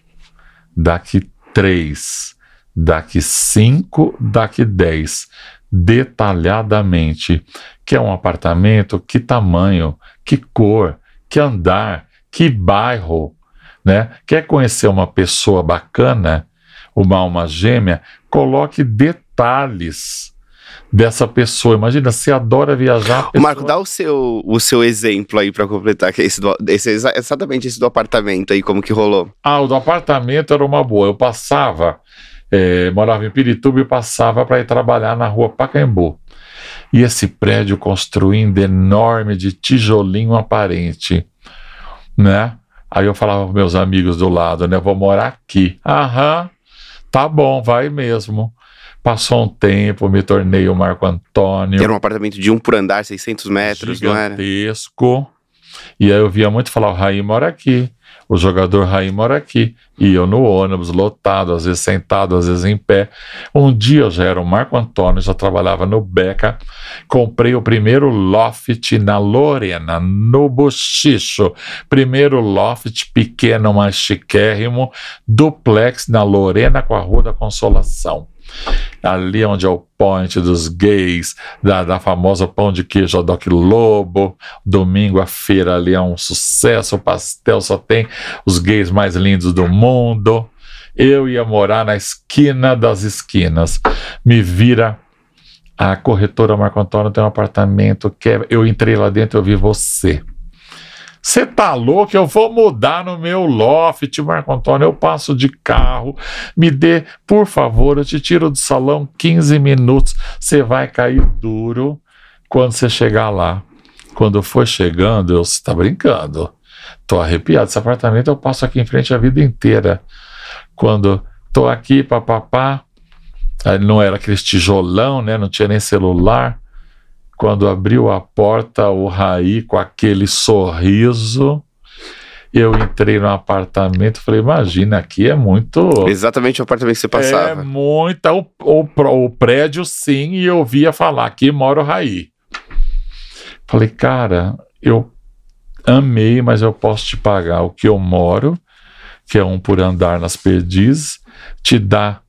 daqui 3, daqui 5, daqui 10, detalhadamente. Que é um apartamento, que tamanho, que cor, que andar, que bairro, né? Quer conhecer uma pessoa bacana, uma alma gêmea? Coloque detalhes dessa pessoa. Imagina, você adora viajar. Pessoa... Marco, dá o seu, o seu exemplo aí para completar, que é esse, do, esse é exatamente esse do apartamento aí, como que rolou. Ah, o do apartamento era uma boa. Eu passava, é, morava em Pirituba e passava para ir trabalhar na rua Pacaembu. E esse prédio construindo enorme, de tijolinho aparente, né? Aí eu falava para meus amigos do lado, né? Vou morar aqui. Aham, tá bom, vai mesmo. Passou um tempo, me tornei o Marco Antônio. Era um apartamento de um por andar, 600 metros, não era? Gigantesco. E aí eu via muito falar, o Raí mora aqui, o jogador Raí mora aqui. E eu no ônibus, lotado, às vezes sentado, às vezes em pé. Um dia eu já era o Marco Antônio, já trabalhava no Beca. Comprei o primeiro loft na Lorena, no Bochicho. Primeiro loft pequeno, mas chiquérrimo, duplex na Lorena com a Rua da Consolação ali é onde é o point dos gays, da, da famosa pão de queijo Doc Lobo, domingo a feira ali é um sucesso, o pastel só tem os gays mais lindos do mundo. Eu ia morar na esquina das esquinas. Me vira a corretora Marco Antônio tem um apartamento que é, eu entrei lá dentro, eu vi você. Você tá louco? Eu vou mudar no meu loft, Marco Antônio. Eu passo de carro. Me dê, por favor, eu te tiro do salão 15 minutos. Você vai cair duro quando você chegar lá. Quando for chegando, eu está brincando. Tô arrepiado. Esse apartamento eu passo aqui em frente a vida inteira. Quando tô aqui, papapá. Não era aquele tijolão, né? Não tinha nem celular quando abriu a porta o Raí com aquele sorriso. Eu entrei no apartamento, falei, imagina, aqui é muito. Exatamente o apartamento que você é passava. É muito. O, o, o prédio, sim, e eu via falar, aqui mora o Raí. Falei, cara, eu amei, mas eu posso te pagar o que eu moro, que é um por andar nas perdizes, te dá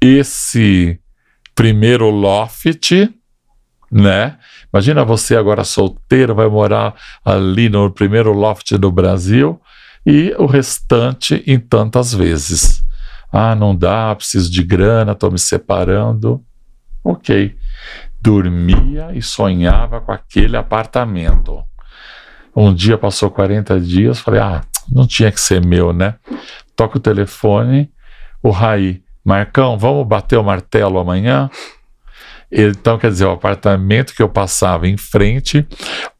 esse primeiro loft né? Imagina você agora solteiro, vai morar ali no primeiro loft do Brasil e o restante em tantas vezes. Ah, não dá, preciso de grana, estou me separando. Ok. Dormia e sonhava com aquele apartamento. Um dia passou 40 dias, falei, ah, não tinha que ser meu, né? Toca o telefone, o Raí, Marcão, vamos bater o martelo amanhã? Então, quer dizer, o apartamento que eu passava em frente.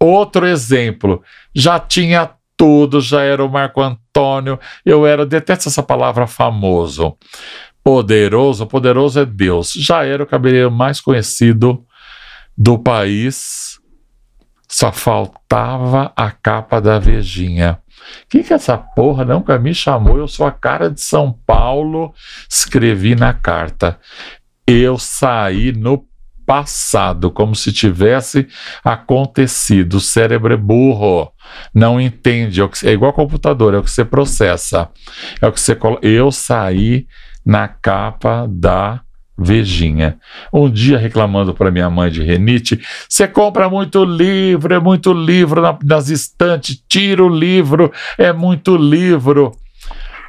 Outro exemplo, já tinha tudo, já era o Marco Antônio, eu era, detesto essa palavra famoso. Poderoso, poderoso é Deus. Já era o cabeleireiro mais conhecido do país. Só faltava a capa da Vejinha. Que que essa porra nunca me chamou? Eu sou a cara de São Paulo. Escrevi na carta. Eu saí no passado, como se tivesse acontecido. O cérebro é burro, não entende. É, é igual computador, é o que você processa. É o que você coloca. Eu saí na capa da Vejinha. Um dia reclamando para minha mãe de renite, você compra muito livro, é muito livro na, nas estantes, tira o livro, é muito livro.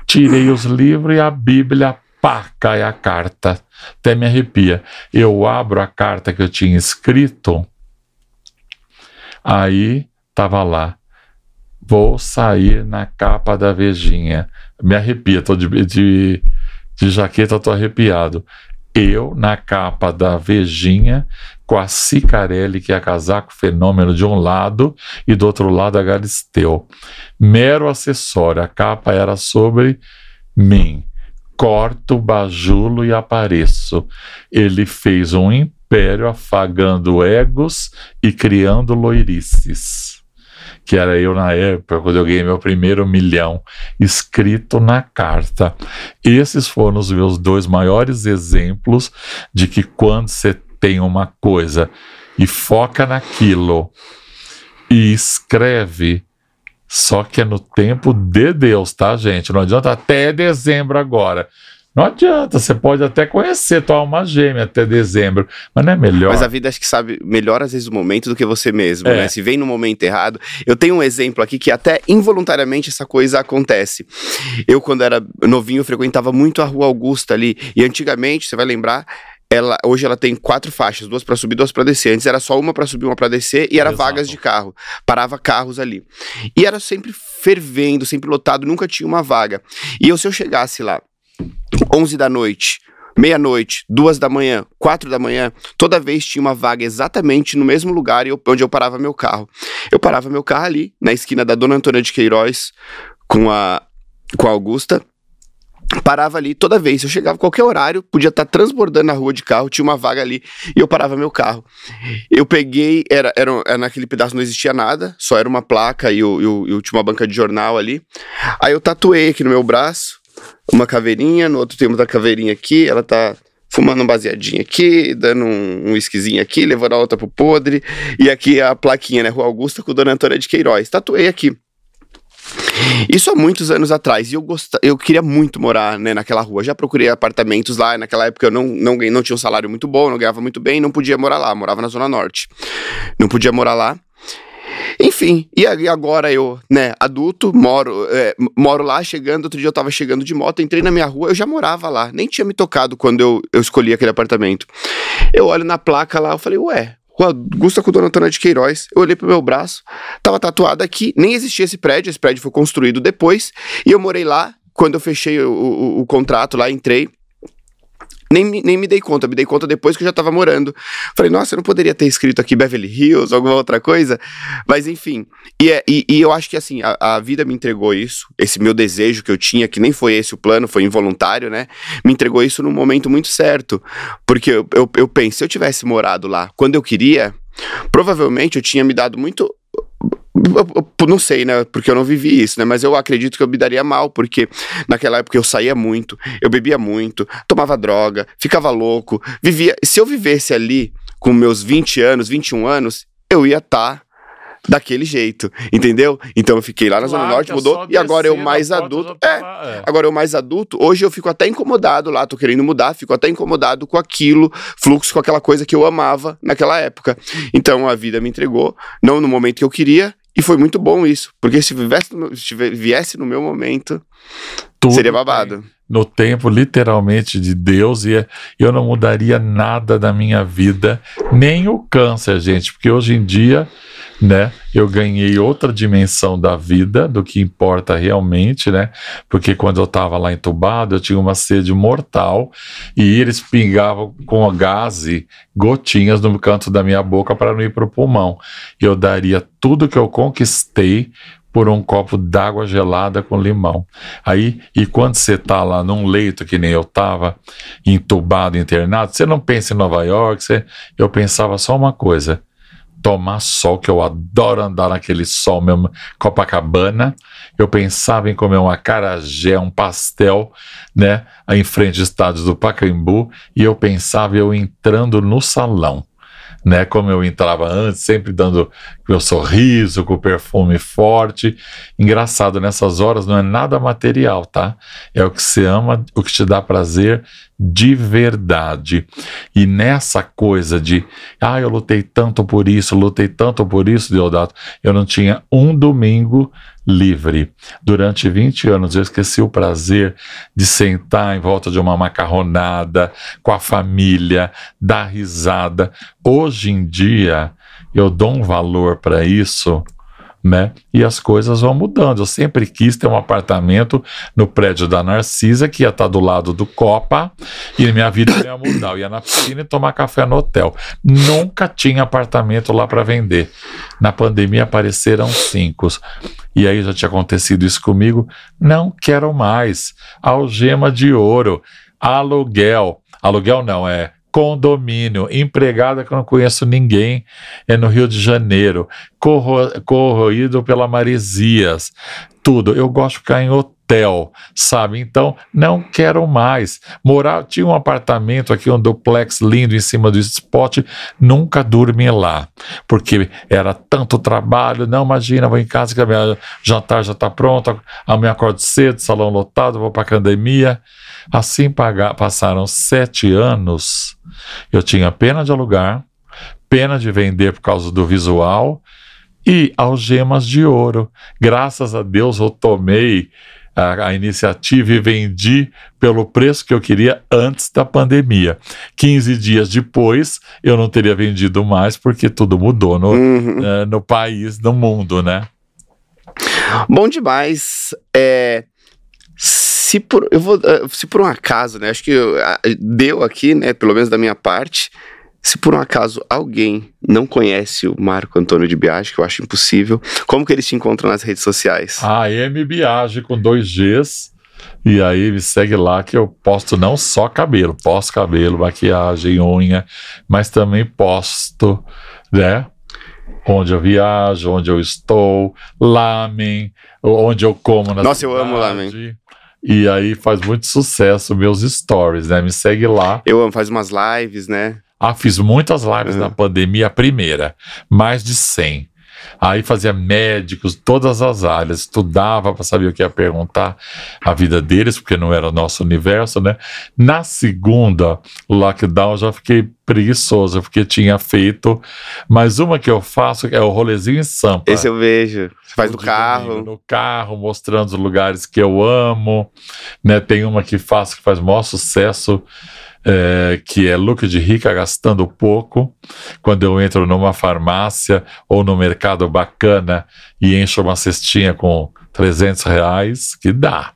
Tirei os livros e a Bíblia pá, cai a carta. Até me arrepia. Eu abro a carta que eu tinha escrito, aí tava lá. Vou sair na capa da Vejinha. Me arrepia, tô de, de, de jaqueta, tô arrepiado. Eu na capa da Vejinha, com a Cicarelli, que é casaco fenômeno de um lado, e do outro lado a Galisteu. Mero acessório, a capa era sobre mim corto, bajulo e apareço. Ele fez um império afagando egos e criando loirices. Que era eu na época, quando eu ganhei meu primeiro milhão, escrito na carta. Esses foram os meus dois maiores exemplos de que quando você tem uma coisa e foca naquilo e escreve, só que é no tempo de Deus, tá, gente? Não adianta até dezembro agora. Não adianta, você pode até conhecer tua alma gêmea até dezembro, mas não é melhor. Mas a vida acho que sabe melhor às vezes o momento do que você mesmo, é. né? Se vem no momento errado. Eu tenho um exemplo aqui que até involuntariamente essa coisa acontece. Eu, quando era novinho, frequentava muito a Rua Augusta ali, e antigamente, você vai lembrar, ela, hoje ela tem quatro faixas, duas para subir, duas para descer. Antes era só uma para subir, uma para descer e era Exato. vagas de carro. Parava carros ali. E era sempre fervendo, sempre lotado, nunca tinha uma vaga. E eu, se eu chegasse lá 11 da noite, meia-noite, duas da manhã, quatro da manhã, toda vez tinha uma vaga exatamente no mesmo lugar onde eu parava meu carro. Eu parava meu carro ali, na esquina da Dona Antônia de Queiroz, com a, com a Augusta parava ali toda vez. Eu chegava qualquer horário, podia estar tá transbordando a rua de carro, tinha uma vaga ali e eu parava meu carro. Eu peguei, era, era, era naquele pedaço não existia nada, só era uma placa e eu, eu, eu, tinha uma banca de jornal ali. Aí eu tatuei aqui no meu braço uma caveirinha, no outro tem outra caveirinha aqui, ela tá fumando um baseadinho aqui, dando um esquisinho aqui, levando a outra pro podre. E aqui é a plaquinha, né? Rua Augusta com Dona Antônia de Queiroz. Tatuei aqui. Isso há muitos anos atrás. E eu, gost... eu queria muito morar né, naquela rua. Já procurei apartamentos lá. Naquela época eu não, não, não tinha um salário muito bom, não ganhava muito bem, não podia morar lá. Morava na Zona Norte. Não podia morar lá. Enfim, e agora eu, né, adulto, moro, é, moro lá, chegando, outro dia eu tava chegando de moto, entrei na minha rua, eu já morava lá, nem tinha me tocado quando eu, eu escolhi aquele apartamento. Eu olho na placa lá, eu falei, ué, Rua Augusta com Dona Antônia de Queiroz. Eu olhei pro meu braço, tava tatuado aqui, nem existia esse prédio, esse prédio foi construído depois, e eu morei lá. Quando eu fechei o, o, o contrato lá, entrei, nem, nem me dei conta, me dei conta depois que eu já tava morando. Falei, nossa, eu não poderia ter escrito aqui Beverly Hills, alguma outra coisa, mas enfim. E, é, e, e eu acho que assim, a, a, vida me entregou isso, esse meu desejo que eu tinha, que nem foi esse o plano, foi involuntário, né? Me entregou isso num momento muito certo, porque eu, eu, eu penso, se eu tivesse morado lá quando eu queria, provavelmente eu tinha me dado muito não sei, né? Porque eu não vivi isso, né? Mas eu acredito que eu me daria mal, porque naquela época eu saía muito, eu bebia muito, tomava droga, ficava louco, vivia. Se eu vivesse ali com meus 20 anos, 21 anos, eu ia estar. Tá daquele jeito, entendeu? Então eu fiquei lá na Zona Norte, mudou, e agora eu mais adulto. É, é, agora eu mais adulto, hoje eu fico até incomodado lá, tô querendo mudar, fico até incomodado com aquilo, fluxo com aquela coisa que eu amava naquela época. Então a vida me entregou, não no momento que eu queria, e foi muito bom isso, porque se, viesse no, se viesse no meu momento, Tudo seria babado. Bem no tempo literalmente de Deus e eu não mudaria nada da minha vida, nem o câncer, gente, porque hoje em dia né? Eu ganhei outra dimensão da vida, do que importa realmente, né? Porque quando eu estava lá entubado, eu tinha uma sede mortal e eles pingavam com gase gotinhas no canto da minha boca para não ir para o pulmão. Eu daria tudo que eu conquistei por um copo d'água gelada com limão. Aí, e quando você tá lá num leito que nem eu tava, entubado, internado, você não pensa em Nova York, você, eu pensava só uma coisa, tomar sol, que eu adoro andar naquele sol mesmo, Copacabana. Eu pensava em comer um acarajé, um pastel, né, em frente ao estádio do Pacaembu, e eu pensava eu entrando no salão né? Como eu entrava antes, sempre dando o meu sorriso, com o perfume forte. Engraçado, nessas horas não é nada material, tá? É o que você ama, o que te dá prazer de verdade. E nessa coisa de, ah, eu lutei tanto por isso, lutei tanto por isso, Deodato, eu não tinha um domingo livre. Durante 20 anos eu esqueci o prazer de sentar em volta de uma macarronada com a família, dar risada. Hoje em dia eu dou um valor para isso né? E as coisas vão mudando. Eu sempre quis ter um apartamento no prédio da Narcisa, que ia estar tá do lado do Copa, e minha vida ia mudar. Eu ia na piscina e tomar café no hotel. Nunca tinha apartamento lá para vender. Na pandemia apareceram cinco. E aí já tinha acontecido isso comigo. Não quero mais. Algema de ouro, aluguel. Aluguel não, é condomínio, empregada que eu não conheço ninguém, é no Rio de Janeiro, corro, corroído pela maresias, tudo. Eu gosto de ficar em hotel, sabe? Então, não quero mais. Morar, tinha um apartamento aqui, um duplex lindo em cima do spot, nunca dormi lá, porque era tanto trabalho. Não, imagina, vou em casa que a minha jantar já está pronto, amanhã acordo cedo, salão lotado, vou para academia. Assim pagar, passaram sete anos, eu tinha pena de alugar, pena de vender por causa do visual e algemas de ouro. Graças a Deus eu tomei a, a, iniciativa e vendi pelo preço que eu queria antes da pandemia. 15 dias depois, eu não teria vendido mais porque tudo mudou no, uhum. uh, no país, no mundo, né? Bom demais. É, se por eu vou eh, se por um acaso, né? Acho que eu, deu aqui, né? Pelo menos da minha parte. Se por um acaso alguém não conhece o Marco Antônio de Biage, que eu acho impossível, como que ele se encontra nas redes sociais? Ah, M Biage com dois Gs. E aí me segue lá que eu posto não só cabelo, posto cabelo, maquiagem, unha, mas também posto, né? Onde eu viajo, onde eu estou, lamen, onde eu como na Nossa, cidade. eu amo lamen. E aí faz muito sucesso meus stories, né? Me segue lá. Eu amo, faz umas lives, né? Ah, fiz muitas lives uhum. na é. pandemia, a primeira, mais de 100. Aí fazia médicos, todas as áreas, estudava para saber o que ia perguntar a vida deles, porque não era o nosso universo, né? Na segunda lockdown já fiquei preguiçoso, porque tinha feito. Mas uma que eu faço é o rolezinho em Sampa. Esse eu vejo. Você faz no carro. No carro, mostrando os lugares que eu amo. Né? Tem uma que faço que faz maior sucesso é, que é lucro de rica gastando pouco. Quando eu entro numa farmácia ou no mercado bacana e encho uma cestinha com 300 reais, que dá.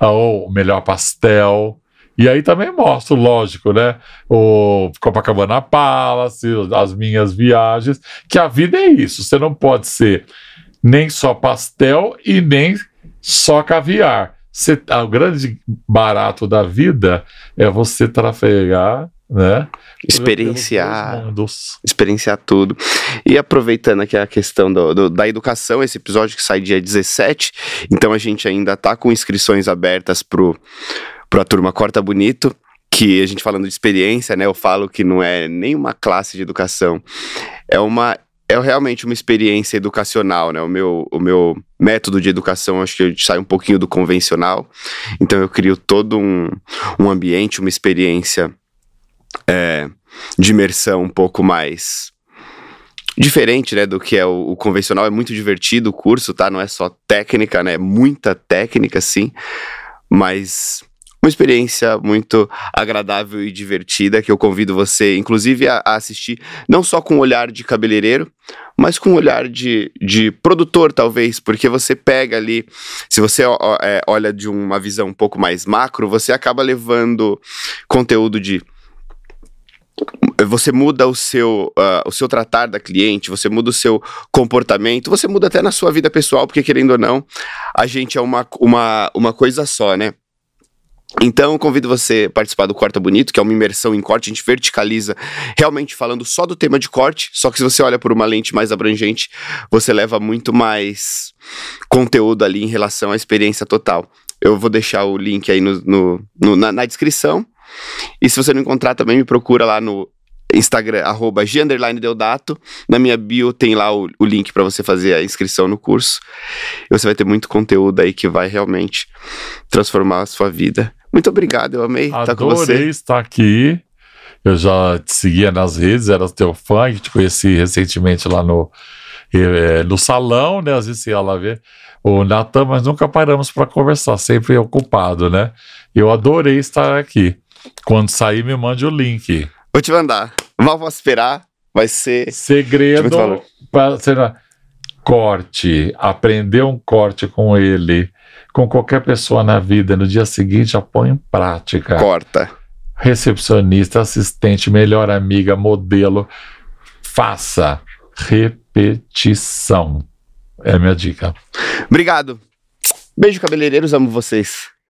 Ou melhor, pastel. E aí também mostro, lógico, né? O Copacabana Palace, as minhas viagens, que a vida é isso. Você não pode ser nem só pastel e nem só caviar. Ah, o grande barato da vida é você trafegar né? Experienciar, experienciar tudo. E aproveitando aqui a questão do, do, da educação, esse episódio que sai dia 17, então a gente ainda tá com inscrições abertas pro, pro a turma Corta Bonito, que a gente falando de experiência, né? Eu falo que não é nenhuma classe de educação, é uma é realmente uma experiência educacional, né? O meu, o meu método de educação acho que sai um pouquinho do convencional. Então eu crio todo um, um ambiente, uma experiência é, de imersão um pouco mais diferente, né, do que é o, o, convencional. É muito divertido o curso, tá? Não é só técnica, né? É muita técnica, sim, mas uma experiência muito agradável e divertida que eu convido você, inclusive, a, a assistir, não só com o olhar de cabeleireiro, mas com o olhar de, de produtor, talvez, porque você pega ali, se você é, olha de uma visão um pouco mais macro, você acaba levando conteúdo de você muda o seu, uh, o seu tratar da cliente, você muda o seu comportamento, você muda até na sua vida pessoal, porque querendo ou não, a gente é uma, uma, uma coisa só, né? Então, convido você a participar do Corta Bonito, que é uma imersão em corte. A gente verticaliza realmente falando só do tema de corte, só que se você olha por uma lente mais abrangente, você leva muito mais conteúdo ali em relação à experiência total. Eu vou deixar o link aí no, no, no na, na, descrição. E se você não encontrar, também me procura lá no Instagram, arroba Deodato. Na minha bio tem lá o, o link para você fazer a inscrição no curso. E você vai ter muito conteúdo aí que vai realmente transformar a sua vida muito obrigado, eu amei Adorei estar com você. Adorei estar aqui. Eu já te seguia nas redes, era teu fã, que te conheci recentemente lá no, eh, eh, no salão, né? Às vezes ia lá ver o Natan, mas nunca paramos para conversar, sempre ocupado, né? Eu adorei estar aqui. Quando sair, me mande o link. Vou te mandar. Mal vou esperar, vai ser. Segredo para corte. Aprender um corte com ele com qualquer pessoa na vida, no dia seguinte já põe em prática. Corta. Recepcionista, assistente, melhor amiga, modelo. Faça. Repetição. É a minha dica. Obrigado. Beijo, cabeleireiros. Amo vocês.